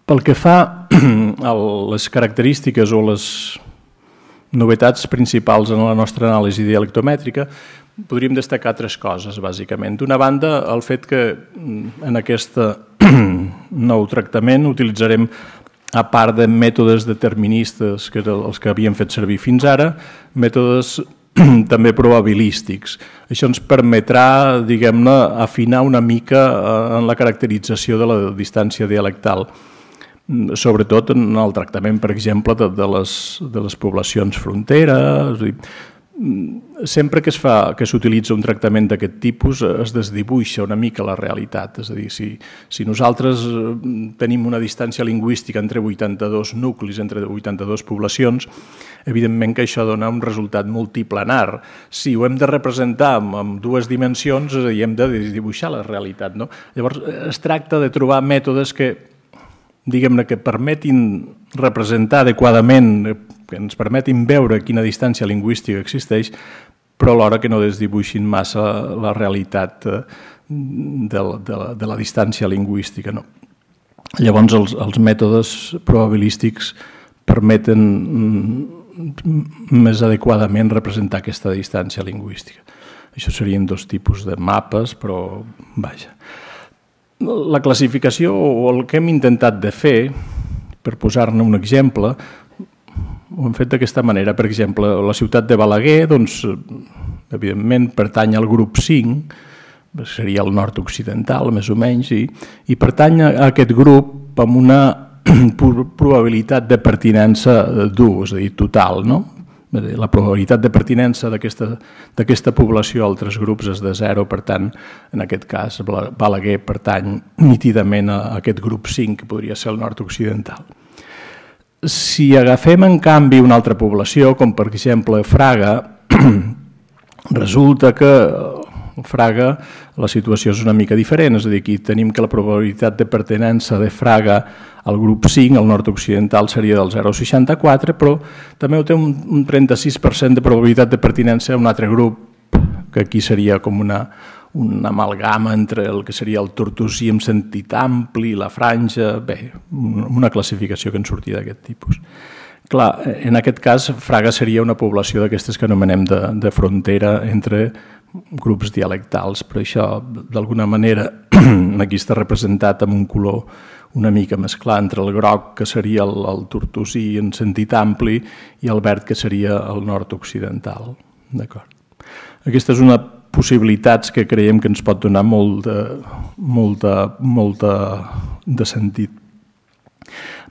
Pel que fa a les característiques o les novetats principals en la nostra anàlisi dialectomètrica, podríem destacar tres coses, bàsicament. D'una banda, el fet que mm, en aquest nou tractament utilitzarem, a part de mètodes deterministes, que eren els que havíem fet servir fins ara, mètodes també probabilístics. Això ens permetrà, diguem-ne, afinar una mica eh, en la caracterització de la distància dialectal sobretot en el tractament, per exemple, de, de, les, de les poblacions fronteres. És dir, sempre que es fa que s'utilitza un tractament d'aquest tipus es desdibuixa una mica la realitat. És a dir, si, si nosaltres eh, tenim una distància lingüística entre 82 nuclis, entre 82 poblacions, evidentment que això dona un resultat multiplanar. Si ho hem de representar amb, amb dues dimensions, és a dir, hem de desdibuixar la realitat. No? Llavors, es tracta de trobar mètodes que diguem-ne, que permetin representar adequadament, eh, que ens permetin veure quina distància lingüística existeix, però alhora que no desdibuixin massa la realitat eh, de, la, de, la, de la distància lingüística. No? Llavors, els, els mètodes probabilístics permeten mm, més adequadament representar aquesta distància lingüística. Això serien dos tipus de mapes, però vaja. La classificació o el que hem intentat de fer, per posar-ne un exemple, ho hem fet d'aquesta manera. Per exemple, la ciutat de Balaguer, doncs, evidentment, pertany al grup 5, seria el nord-occidental, més o menys, i, i pertany a aquest grup amb una probabilitat de pertinença 2, eh, és a dir, total, no? Eh, la probabilitat de pertinença d'aquesta població a altres grups és de zero, per tant, en aquest cas, Balaguer pertany nitidament a aquest grup 5, que podria ser el nord-occidental. Si agafem, en canvi, una altra població, com per exemple Fraga, resulta que Fraga la situació és una mica diferent, és a dir, aquí tenim que la probabilitat de pertenença de Fraga al grup 5, al nord-occidental, seria del 0,64, però també ho té un, 36% de probabilitat de pertinença a un altre grup, que aquí seria com una, un amalgama entre el que seria el tortosí en sentit ampli, la franja, bé, una classificació que en sortia d'aquest tipus. Clar, en aquest cas, Fraga seria una població d'aquestes que anomenem de, de frontera entre grups dialectals, però això d'alguna manera aquí està representat amb un color una mica clar entre el groc, que seria el, el tortosí en sentit ampli, i el verd, que seria el nord-occidental. D'acord. Aquesta és una possibilitats que creiem que ens pot donar molt de, molt de, molt de, de sentit.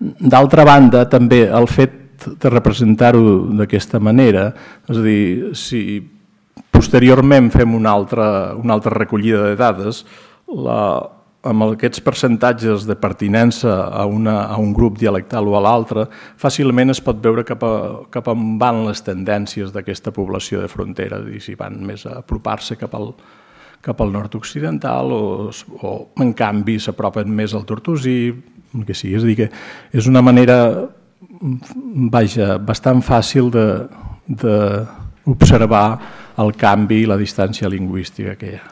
D'altra banda, també el fet de representar-ho d'aquesta manera, és a dir, si posteriorment fem una altra, una altra recollida de dades. La, amb aquests percentatges de pertinença a, una, a un grup dialectal o a l'altre, fàcilment es pot veure cap, a, cap on van les tendències d'aquesta població de frontera, i si van més a apropar-se cap al, cap al nord occidental o, o en canvi s'apropen més al tortosí, el que sigui. És a dir, que és una manera mm, vaja, bastant fàcil de, de, observar el canvi i la distància lingüística que hi ha.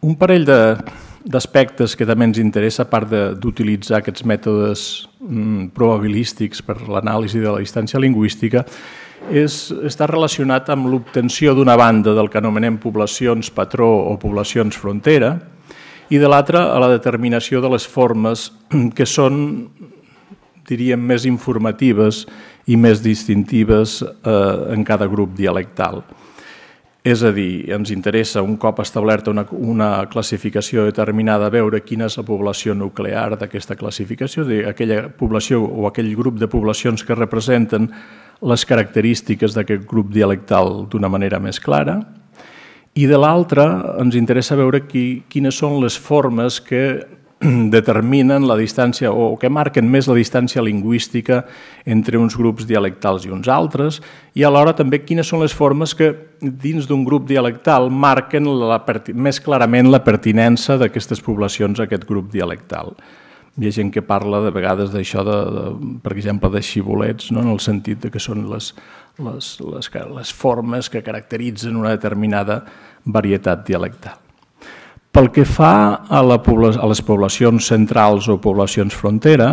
Un parell d'aspectes que també ens interessa, a part d'utilitzar aquests mètodes mm, probabilístics per l'anàlisi de la distància lingüística, és, està relacionat amb l'obtenció d'una banda del que anomenem poblacions patró o poblacions frontera i de l'altra a la determinació de les formes que són diríem, més informatives i més distintives eh, en cada grup dialectal. És a dir, ens interessa, un cop establerta una, una classificació determinada, veure quina és la població nuclear d'aquesta classificació, dir, aquella població o aquell grup de poblacions que representen les característiques d'aquest grup dialectal d'una manera més clara, i de l'altra ens interessa veure qui, quines són les formes que determinen la distància o que marquen més la distància lingüística entre uns grups dialectals i uns altres i alhora també quines són les formes que dins d'un grup dialectal marquen la, més clarament la pertinença d'aquestes poblacions a aquest grup dialectal. Hi ha gent que parla de vegades d'això, de, de, per exemple, de xibolets, no? en el sentit de que són les, les, les, les formes que caracteritzen una determinada varietat dialectal. Pel que fa a, la, a les poblacions centrals o poblacions frontera,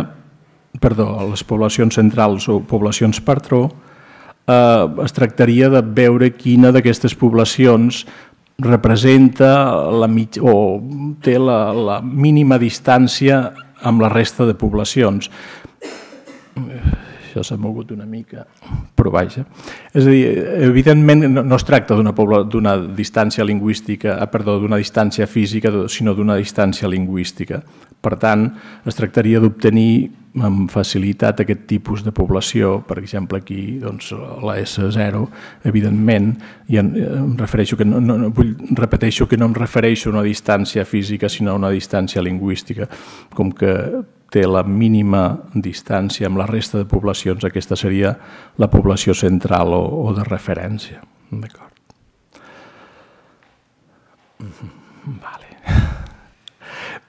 perdó, a les poblacions centrals o poblacions patró, eh, es tractaria de veure quina d'aquestes poblacions representa la mig, o té la, la mínima distància amb la resta de poblacions això s'ha mogut una mica, però vaja. És a dir, evidentment no, no es tracta d'una distància lingüística, ah, perdó, d'una distància física, sinó d'una distància lingüística. Per tant, es tractaria d'obtenir amb facilitat aquest tipus de població, per exemple aquí doncs, la S0, evidentment, i en, eh, em refereixo que no, no, vull, repeteixo que no em refereixo a una distància física sinó a una distància lingüística, com que té la mínima distància amb la resta de poblacions, aquesta seria la població central o, o de referència. D'acord? Vale.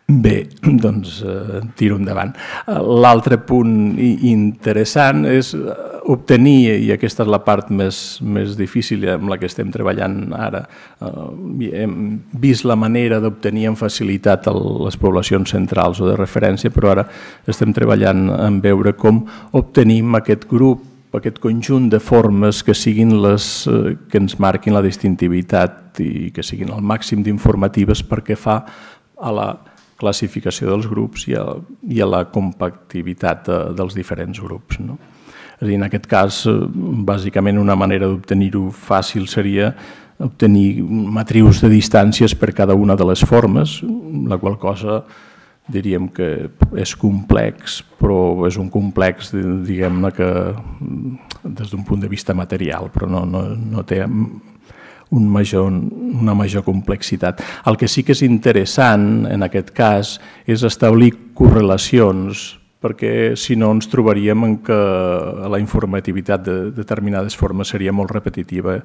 Bé, doncs eh, tiro endavant. L'altre punt interessant és eh, obtenir, i aquesta és la part més, més difícil amb la que estem treballant ara, eh, hem vist la manera d'obtenir amb facilitat el, les poblacions centrals o de referència, però ara estem treballant en veure com obtenim aquest grup aquest conjunt de formes que siguin les eh, que ens marquin la distintivitat i que siguin el màxim d'informatives perquè fa a la classificació dels grups i a, i a la compactivitat de, dels diferents grups. No? És dir, en aquest cas, bàsicament una manera d'obtenir-ho fàcil seria obtenir matrius de distàncies per cada una de les formes, la qual cosa diríem que és complex, però és un complex, diguem-ne, que des d'un punt de vista material, però no, no, no té un major, una major complexitat. El que sí que és interessant en aquest cas és establir correlacions perquè si no ens trobaríem en que la informativitat de determinades formes seria molt repetitiva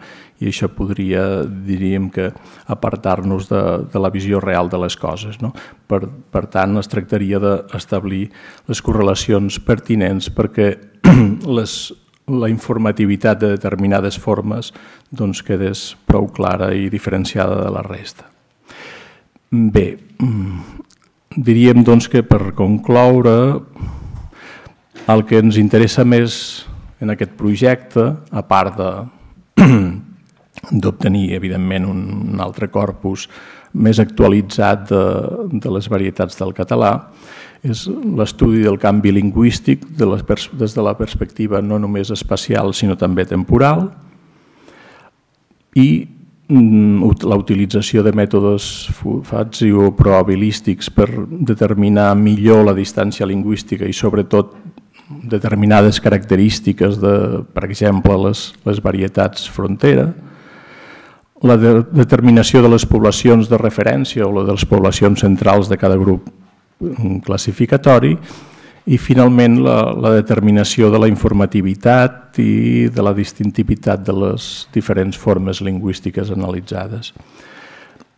i això podria, diríem que, apartar-nos de, de la visió real de les coses. No? Per, per tant, es tractaria d'establir les correlacions pertinents perquè les la informativitat de determinades formes doncs, quedés prou clara i diferenciada de la resta. Bé, diríem doncs que per concloure, el que ens interessa més en aquest projecte, a part d'obtenir evidentment un, un altre corpus més actualitzat de, de les varietats del català, és l'estudi del canvi lingüístic de les, des de la perspectiva no només espacial sinó també temporal i mm, la utilització de mètodes i o probabilístics per determinar millor la distància lingüística i sobretot determinades característiques de, per exemple, les, les varietats frontera, la de, determinació de les poblacions de referència o la de les poblacions centrals de cada grup classificatori i finalment la, la determinació de la informativitat i de la distintivitat de les diferents formes lingüístiques analitzades.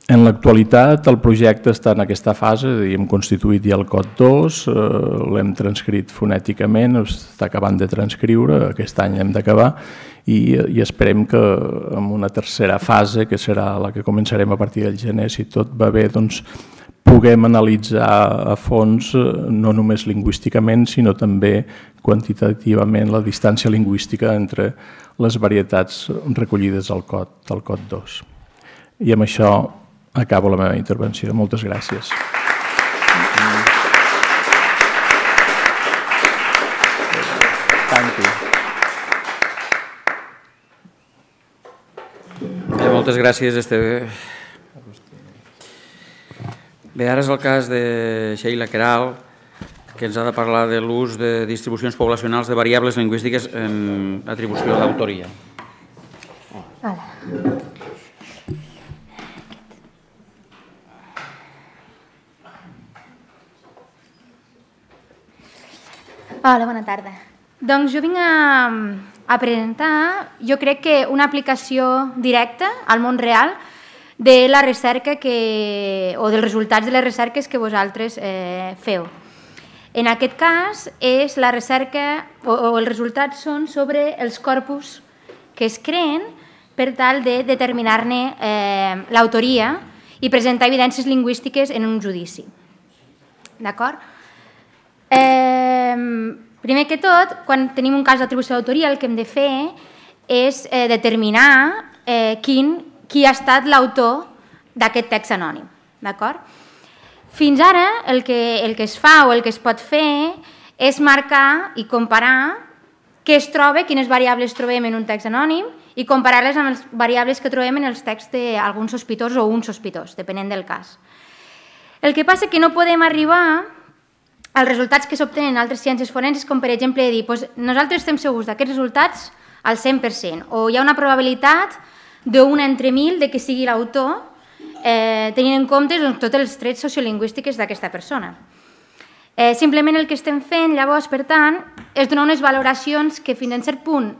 En l'actualitat el projecte està en aquesta fase, hem constituït ja el cod 2, eh, l'hem transcrit fonèticament, està acabant de transcriure, aquest any hem d'acabar, i, i esperem que en una tercera fase, que serà la que començarem a partir del gener, si tot va bé, doncs, puguem analitzar a fons eh, no només lingüísticament, sinó també quantitativament la distància lingüística entre les varietats recollides al COT, al COT 2. I amb això acabo la meva intervenció. Moltes gràcies. Thank you. Eh, moltes gràcies, Esteve. Bé, ara és el cas de Sheila Queralt, que ens ha de parlar de l'ús de distribucions poblacionals de variables lingüístiques en atribució d'autoria. Hola. Hola, bona tarda. Doncs jo vinc a, a presentar, jo crec que una aplicació directa al món real de la recerca que, o dels resultats de les recerques que vosaltres eh, feu. En aquest cas, és la recerca o, o els resultats són sobre els corpus que es creen per tal de determinar-ne eh, l'autoria i presentar evidències lingüístiques en un judici. D'acord? Eh, primer que tot, quan tenim un cas d'atribució d'autoria, el que hem de fer és eh, determinar eh, quin qui ha estat l'autor d'aquest text anònim. D'acord? Fins ara el que, el que es fa o el que es pot fer és marcar i comparar què es troba, quines variables trobem en un text anònim i comparar-les amb les variables que trobem en els texts d'alguns sospitós o un sospitós, depenent del cas. El que passa que no podem arribar als resultats que s'obtenen en altres ciències forenses, com per exemple dir, doncs, nosaltres estem segurs d'aquests resultats al 100%, o hi ha una probabilitat d'una entre mil de que sigui l'autor, eh, tenint en compte doncs, tots els trets sociolingüístics d'aquesta persona. Eh, simplement el que estem fent, llavors, per tant, és donar unes valoracions que fins a un cert punt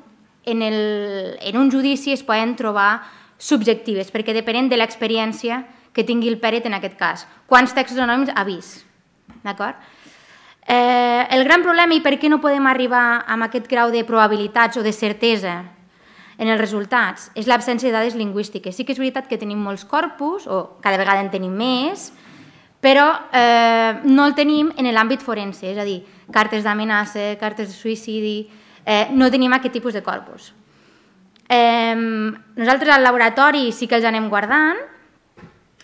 en, el, en un judici es poden trobar subjectives, perquè depenent de l'experiència que tingui el pèrit en aquest cas. Quants textos anònims ha vist? D'acord? Eh, el gran problema i per què no podem arribar amb aquest grau de probabilitats o de certesa en els resultats és l'absència de dades lingüístiques. Sí que és veritat que tenim molts corpus, o cada vegada en tenim més, però eh, no el tenim en l'àmbit forense, és a dir, cartes d'amenaça, cartes de suïcidi, eh, no tenim aquest tipus de corpus. Eh, nosaltres al laboratori sí que els anem guardant,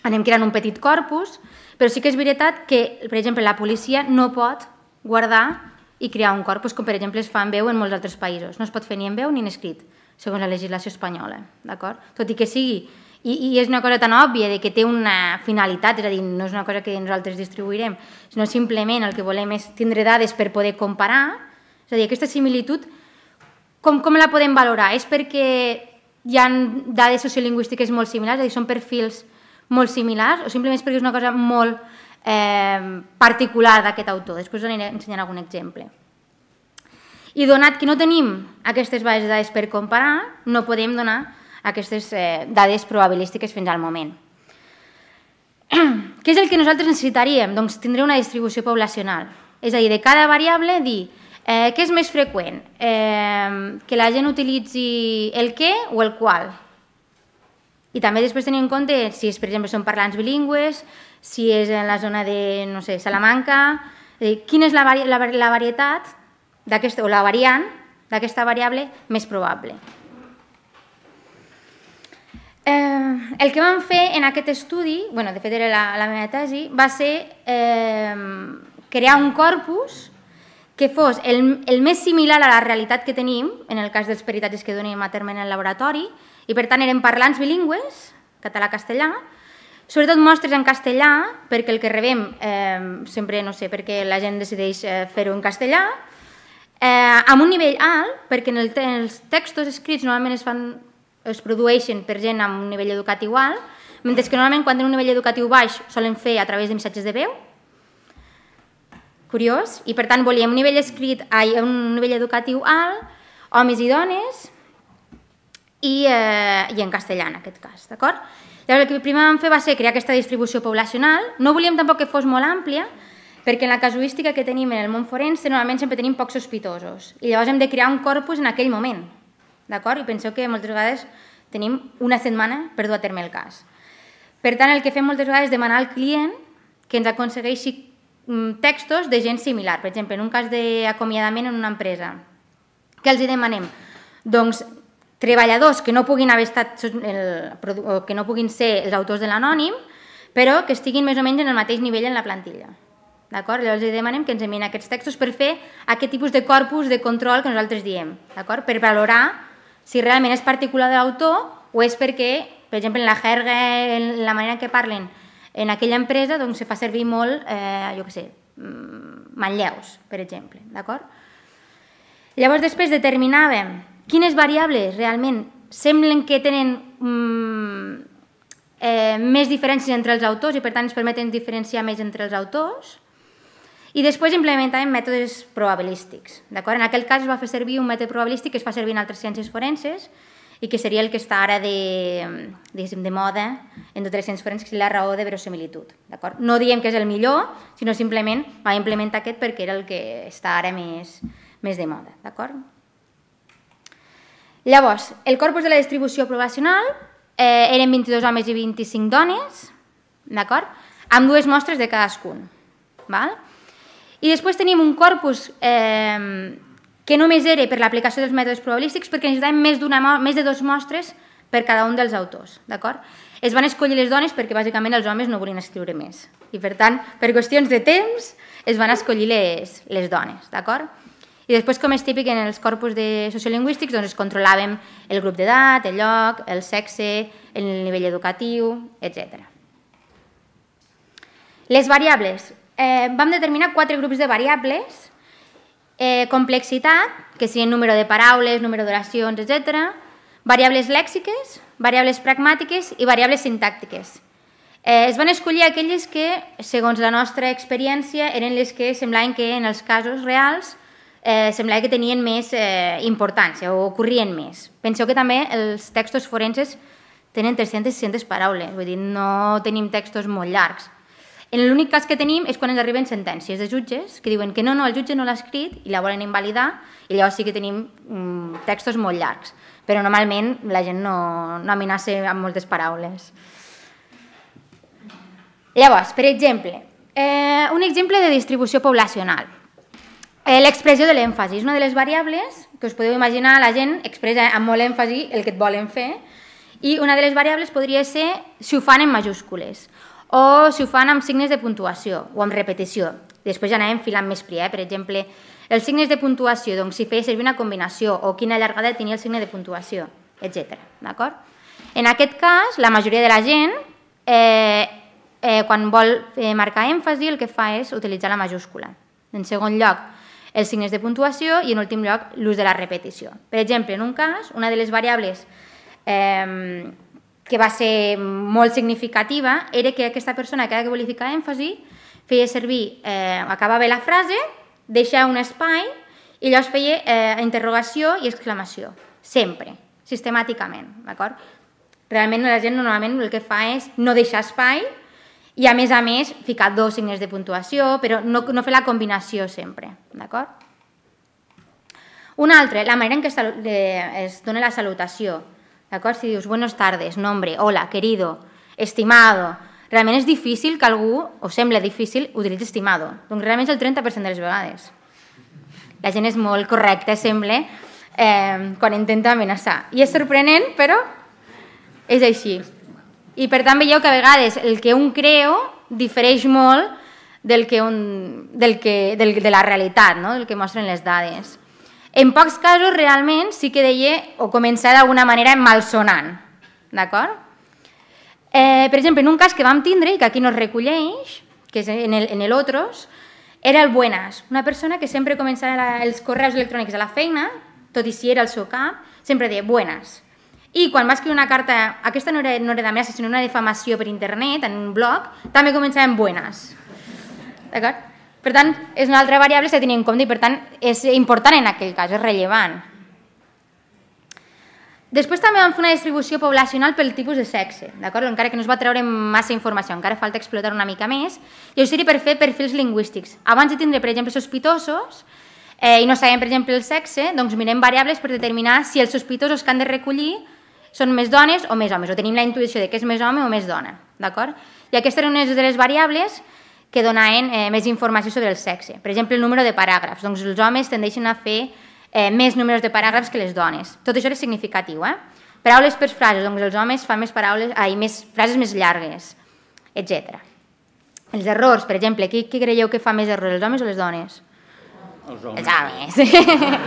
anem creant un petit corpus, però sí que és veritat que, per exemple, la policia no pot guardar i crear un corpus, com per exemple es fa en veu en molts altres països. No es pot fer ni en veu ni en escrit segons la legislació espanyola, d'acord? Tot i que sigui, i, i és una cosa tan òbvia de que té una finalitat, és a dir, no és una cosa que nosaltres distribuirem, sinó simplement el que volem és tindre dades per poder comparar, és a dir, aquesta similitud, com, com la podem valorar? És perquè hi ha dades sociolingüístiques molt similars, és a dir, són perfils molt similars, o simplement és perquè és una cosa molt eh, particular d'aquest autor. Després us aniré ensenyant algun exemple. I donat que no tenim aquestes bases de dades per comparar, no podem donar aquestes eh, dades probabilístiques fins al moment. Què és el que nosaltres necessitaríem? Doncs tindré una distribució poblacional. És a dir, de cada variable dir eh, què és més freqüent, eh, que la gent utilitzi el què o el qual. I també després tenir en compte si, és, per exemple, són parlants bilingües, si és en la zona de, no sé, Salamanca, eh, quina és la, vari la, la varietat o la variant d'aquesta variable més probable. Eh, el que vam fer en aquest estudi, bueno, de fet era la, la meva tesi, va ser eh, crear un corpus que fos el, el més similar a la realitat que tenim, en el cas dels peritatges que donem a terme en el laboratori, i per tant eren parlants bilingües, català-castellà, sobretot mostres en castellà, perquè el que rebem eh, sempre, no sé, perquè la gent decideix eh, fer-ho en castellà, eh, amb un nivell alt, perquè en, el, en els textos escrits normalment es, fan, es produeixen per gent amb un nivell educatiu alt, mentre que normalment quan tenen un nivell educatiu baix solen fer a través de missatges de veu, curiós, i per tant volíem un nivell escrit, a un nivell educatiu alt, homes i dones, i, eh, i en castellà en aquest cas, d'acord? Llavors el que primer vam fer va ser crear aquesta distribució poblacional, no volíem tampoc que fos molt àmplia, perquè en la casuística que tenim en el món forense normalment sempre tenim pocs sospitosos i llavors hem de crear un corpus en aquell moment, d'acord? I penseu que moltes vegades tenim una setmana per dur a terme el cas. Per tant, el que fem moltes vegades és demanar al client que ens aconsegueixi mm, textos de gent similar. Per exemple, en un cas d'acomiadament en una empresa, què els demanem? Doncs treballadors que no puguin haver estat el, que no puguin ser els autors de l'anònim, però que estiguin més o menys en el mateix nivell en la plantilla. D'acord? Llavors li demanem que ens enviïn aquests textos per fer aquest tipus de corpus de control que nosaltres diem, d'acord? Per valorar si realment és particular de l'autor o és perquè, per exemple, en la jerga, en la manera en què parlen en aquella empresa, doncs se fa servir molt, eh, jo què sé, mm, manlleus, per exemple, d'acord? Llavors després determinàvem quines variables realment semblen que tenen mm, eh, més diferències entre els autors i per tant ens permeten diferenciar més entre els autors i després implementàvem mètodes probabilístics. En aquell cas es va fer servir un mètode probabilístic que es fa servir en altres ciències forenses i que seria el que està ara de, de moda en totes les ciències forenses, que és la raó de verosimilitud. No diem que és el millor, sinó simplement va implementar aquest perquè era el que està ara més, més de moda. D'acord? Llavors, el corpus de la distribució poblacional eh, eren 22 homes i 25 dones, d'acord? Amb dues mostres de cadascun. D'acord? I després tenim un corpus eh, que només era per l'aplicació dels mètodes probabilístics perquè necessitàvem més, més de dues mostres per cada un dels autors. D'acord? Es van escollir les dones perquè bàsicament els homes no volien escriure més. I per tant, per qüestions de temps, es van escollir les, les dones. D'acord? I després, com és típic en els corpus de sociolingüístics, doncs es controlàvem el grup d'edat, el lloc, el sexe, el nivell educatiu, etc. Les variables eh, vam determinar quatre grups de variables, eh, complexitat, que siguin número de paraules, número d'oracions, etc, variables lèxiques, variables pragmàtiques i variables sintàctiques. Eh, es van escollir aquelles que, segons la nostra experiència, eren les que semblaven que en els casos reals eh, semblava que tenien més eh, importància o ocorrien més. Penseu que també els textos forenses tenen 300-600 paraules, vull dir, no tenim textos molt llargs. En l'únic cas que tenim és quan ens arriben sentències de jutges que diuen que no, no, el jutge no l'ha escrit i la volen invalidar i llavors sí que tenim mm, textos molt llargs. Però normalment la gent no, no amenaça amb moltes paraules. Llavors, per exemple, eh, un exemple de distribució poblacional. Eh, L'expressió de l'èmfasi és una de les variables que us podeu imaginar la gent expressa amb molt èmfasi el que et volen fer i una de les variables podria ser si ho fan en majúscules o si ho fan amb signes de puntuació o amb repetició. Després ja anàvem filant més pri, eh? per exemple, els signes de puntuació, doncs si feia servir una combinació o quina llargada tenia el signe de puntuació, etc. D'acord? En aquest cas, la majoria de la gent, eh, eh, quan vol eh, marcar èmfasi, el que fa és utilitzar la majúscula. En segon lloc, els signes de puntuació i, en últim lloc, l'ús de la repetició. Per exemple, en un cas, una de les variables eh, que va ser molt significativa, era que aquesta persona, cada que de qualificar èmfasi, feia servir, eh, acabava la frase, deixava un espai i llavors feia eh, interrogació i exclamació, sempre, sistemàticament, d'acord? Realment la gent normalment el que fa és no deixar espai i a més a més ficar dos signes de puntuació, però no, no fer la combinació sempre, d'acord? Un altre, la manera en què es dona la salutació. D'acord? Si dius buenas tardes, nombre, hola, querido, estimado... Realment és difícil que algú, o sembla difícil, utilitzi estimado. Doncs realment és el 30% de les vegades. La gent és molt correcta, sembla, eh, quan intenta amenaçar. I és sorprenent, però és així. I per tant veieu que a vegades el que un creu difereix molt del que un, del que, del, de la realitat, no? del que mostren les dades. En pocs casos, realment, sí que deia o començar d'alguna manera malsonant, d'acord? Eh, per exemple, en un cas que vam tindre, i que aquí no es recolleix, que és en el, en el otros, era el buenas, una persona que sempre començava la, els correus electrònics a la feina, tot i si era el seu cap, sempre deia buenas. I quan va escriure una carta, aquesta no era, no era d'amenaça, sinó una defamació per internet, en un blog, també començava amb buenas. D'acord? Per tant, és una altra variable que s'ha de tenir en compte i per tant és important en aquell cas, és rellevant. Després també vam fer una distribució poblacional pel tipus de sexe, d'acord? Encara que no es va treure massa informació, encara falta explotar una mica més, i això seria per fer perfils lingüístics. Abans de tindre, per exemple, sospitosos, eh, i no sabem, per exemple, el sexe, doncs mirem variables per determinar si els sospitosos que han de recollir són més dones o més homes, o tenim la intuïció de que és més home o més dona, d'acord? I aquesta era una de les variables que donaven eh, més informació sobre el sexe. Per exemple, el número de paràgrafs. Doncs els homes tendeixen a fer eh, més números de paràgrafs que les dones. Tot això és significatiu. Eh? Paraules per frases. Doncs els homes fan més paraules, ai, més frases més llargues, etc. Els errors, per exemple, qui, qui creieu que fa més errors, els homes o les dones? Els homes. Els homes.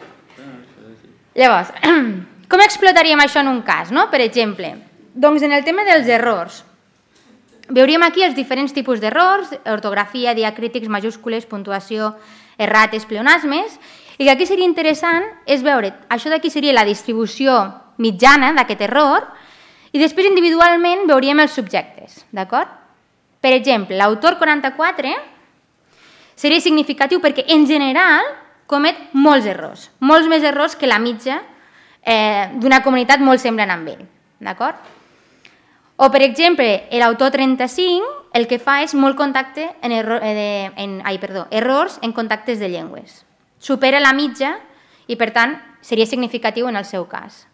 Llavors, com explotaríem això en un cas, no? per exemple? Doncs en el tema dels errors, Veuríem aquí els diferents tipus d'errors, ortografia, diacrítics, majúscules, puntuació, errates, pleonasmes, i que aquí seria interessant és veure, això d'aquí seria la distribució mitjana d'aquest error, i després individualment veuríem els subjectes, d'acord? Per exemple, l'autor 44 seria significatiu perquè en general comet molts errors, molts més errors que la mitja eh, d'una comunitat molt semblant amb ell, d'acord? O, per exemple, l'autor 35 el que fa és molt contacte en, erro eh, de, en, ai, perdó, errors en contactes de llengües. Supera la mitja i, per tant, seria significatiu en el seu cas.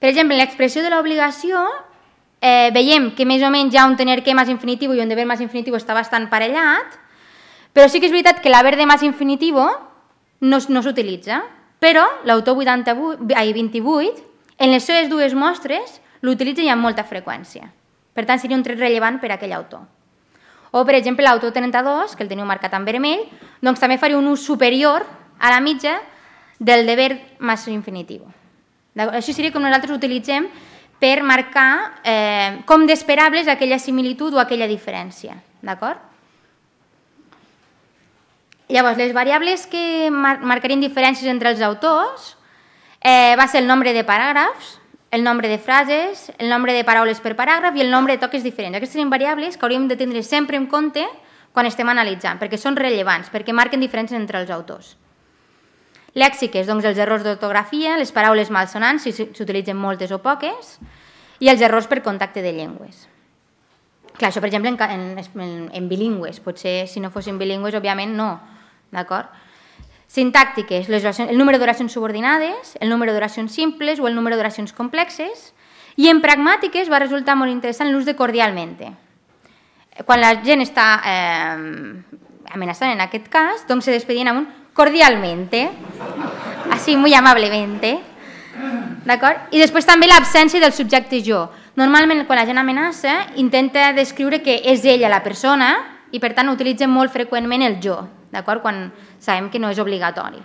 Per exemple, en l'expressió de l'obligació eh, veiem que més o menys ja un tener que més infinitiu i un deber més infinitiu està bastant parellat, però sí que és veritat que l'haver de més infinitiu no, no s'utilitza. Però l'autor 88, ai, 28, en les seves dues mostres, l'utilitzen ja amb molta freqüència. Per tant, seria un tret rellevant per a aquell autor. O, per exemple, l'autor 32, que el teniu marcat en vermell, doncs també faria un ús superior a la mitja del deber massa infinitiu. Això seria com nosaltres utilitzem per marcar eh, com d'esperables aquella similitud o aquella diferència. D'acord? Llavors, les variables que mar marcarien diferències entre els autors eh, va ser el nombre de paràgrafs, el nombre de frases, el nombre de paraules per paràgraf i el nombre de toques diferents. Aquestes són variables que hauríem de tindre sempre en compte quan estem analitzant, perquè són rellevants, perquè marquen diferències entre els autors. Lèxiques, doncs els errors d'ortografia, les paraules malsonants, si s'utilitzen moltes o poques, i els errors per contacte de llengües. Clar, això, per exemple, en, en, en, en bilingües, potser si no fossin bilingües, òbviament no, d'acord? Sintàctiques, les oracions, el número d'oracions subordinades, el número d'oracions simples o el número d'oracions complexes. I en pragmàtiques va resultar molt interessant l'ús de cordialment. Quan la gent està eh, amenaçant en aquest cas, doncs se despedien amb un cordialmente, així, muy amablemente. D'acord? I després també l'absència del subjecte jo. Normalment, quan la gent amenaça, intenta descriure que és ella la persona, i per tant utilitzen molt freqüentment el jo, d'acord? Quan sabem que no és obligatori.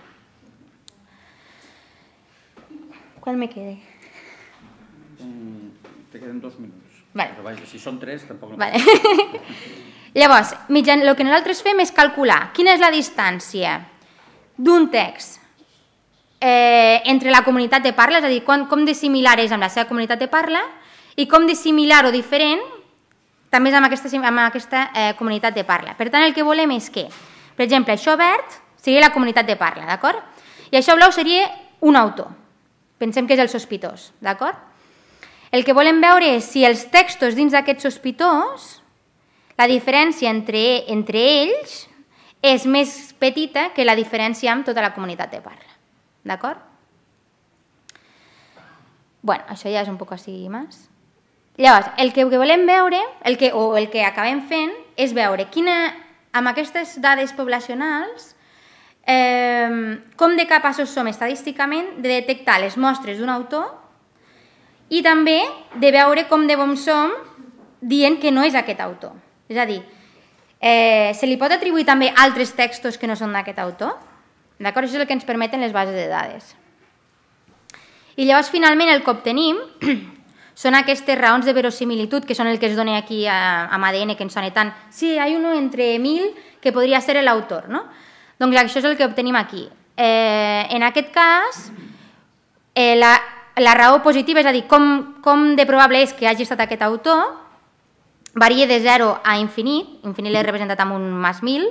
Quan me quede? Mm, te queden dos minuts. Vale. Però vaja, si són tres, tampoc no. Vale. Llavors, mitjan, el que nosaltres fem és calcular quina és la distància d'un text eh, entre la comunitat de parla, és a dir, com, com de similar és amb la seva comunitat de parla, i com de similar o diferent també és amb aquesta, amb aquesta eh, comunitat de parla. Per tant, el que volem és que, per exemple, això verd seria la comunitat de parla, d'acord? I això blau seria un autor. Pensem que és el sospitós, d'acord? El que volem veure és si els textos dins d'aquests sospitós, la diferència entre, entre ells és més petita que la diferència amb tota la comunitat de parla. D'acord? Bueno, això ja és un poc així més. Llavors, el que volem veure, el que, o el que acabem fent, és veure quina, amb aquestes dades poblacionals, eh, com de capaços som estadísticament de detectar les mostres d'un autor i també de veure com de bons som dient que no és aquest autor. És a dir, eh, se li pot atribuir també altres textos que no són d'aquest autor? D'acord? Això és el que ens permeten les bases de dades. I llavors, finalment, el que obtenim, són aquestes raons de verosimilitud que són el que es dona aquí a, a ADN, que ens sona tant. Sí, ha uno entre mil que podria ser l'autor, no? Doncs això és el que obtenim aquí. Eh, en aquest cas, eh, la, la raó positiva, és a dir, com, com de probable és que hagi estat aquest autor, varia de 0 a infinit, infinit l'he representat amb un mas 1000,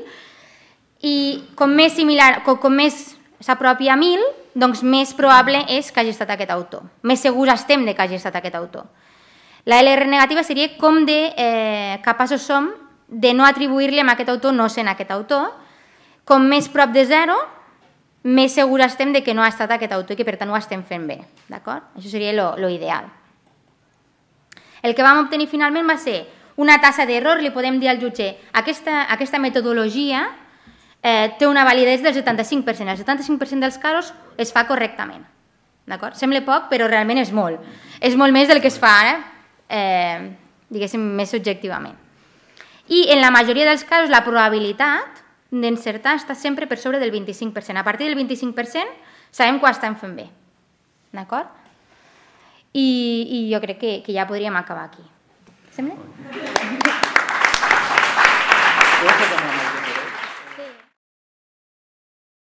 i com més similar, com, com més s'apropi a 1000, doncs més probable és que hagi estat aquest autor. Més segurs estem de que hagi estat aquest autor. La LR negativa seria com de eh, capaços som de no atribuir-li a aquest autor no sent aquest autor. Com més prop de zero, més segurs estem de que no ha estat aquest autor i que per tant ho estem fent bé. Això seria lo, lo ideal. El que vam obtenir finalment va ser una tassa d'error, li podem dir al jutge, aquesta, aquesta metodologia eh, té una validesa del 75%. El 75% dels casos es fa correctament. D'acord? Sembla poc, però realment és molt. És molt més del que es fa ara, eh, diguéssim, més subjectivament. I en la majoria dels casos la probabilitat d'encertar està sempre per sobre del 25%. A partir del 25% sabem que ho estem fent bé. D'acord? I, I jo crec que, que ja podríem acabar aquí. Sembla?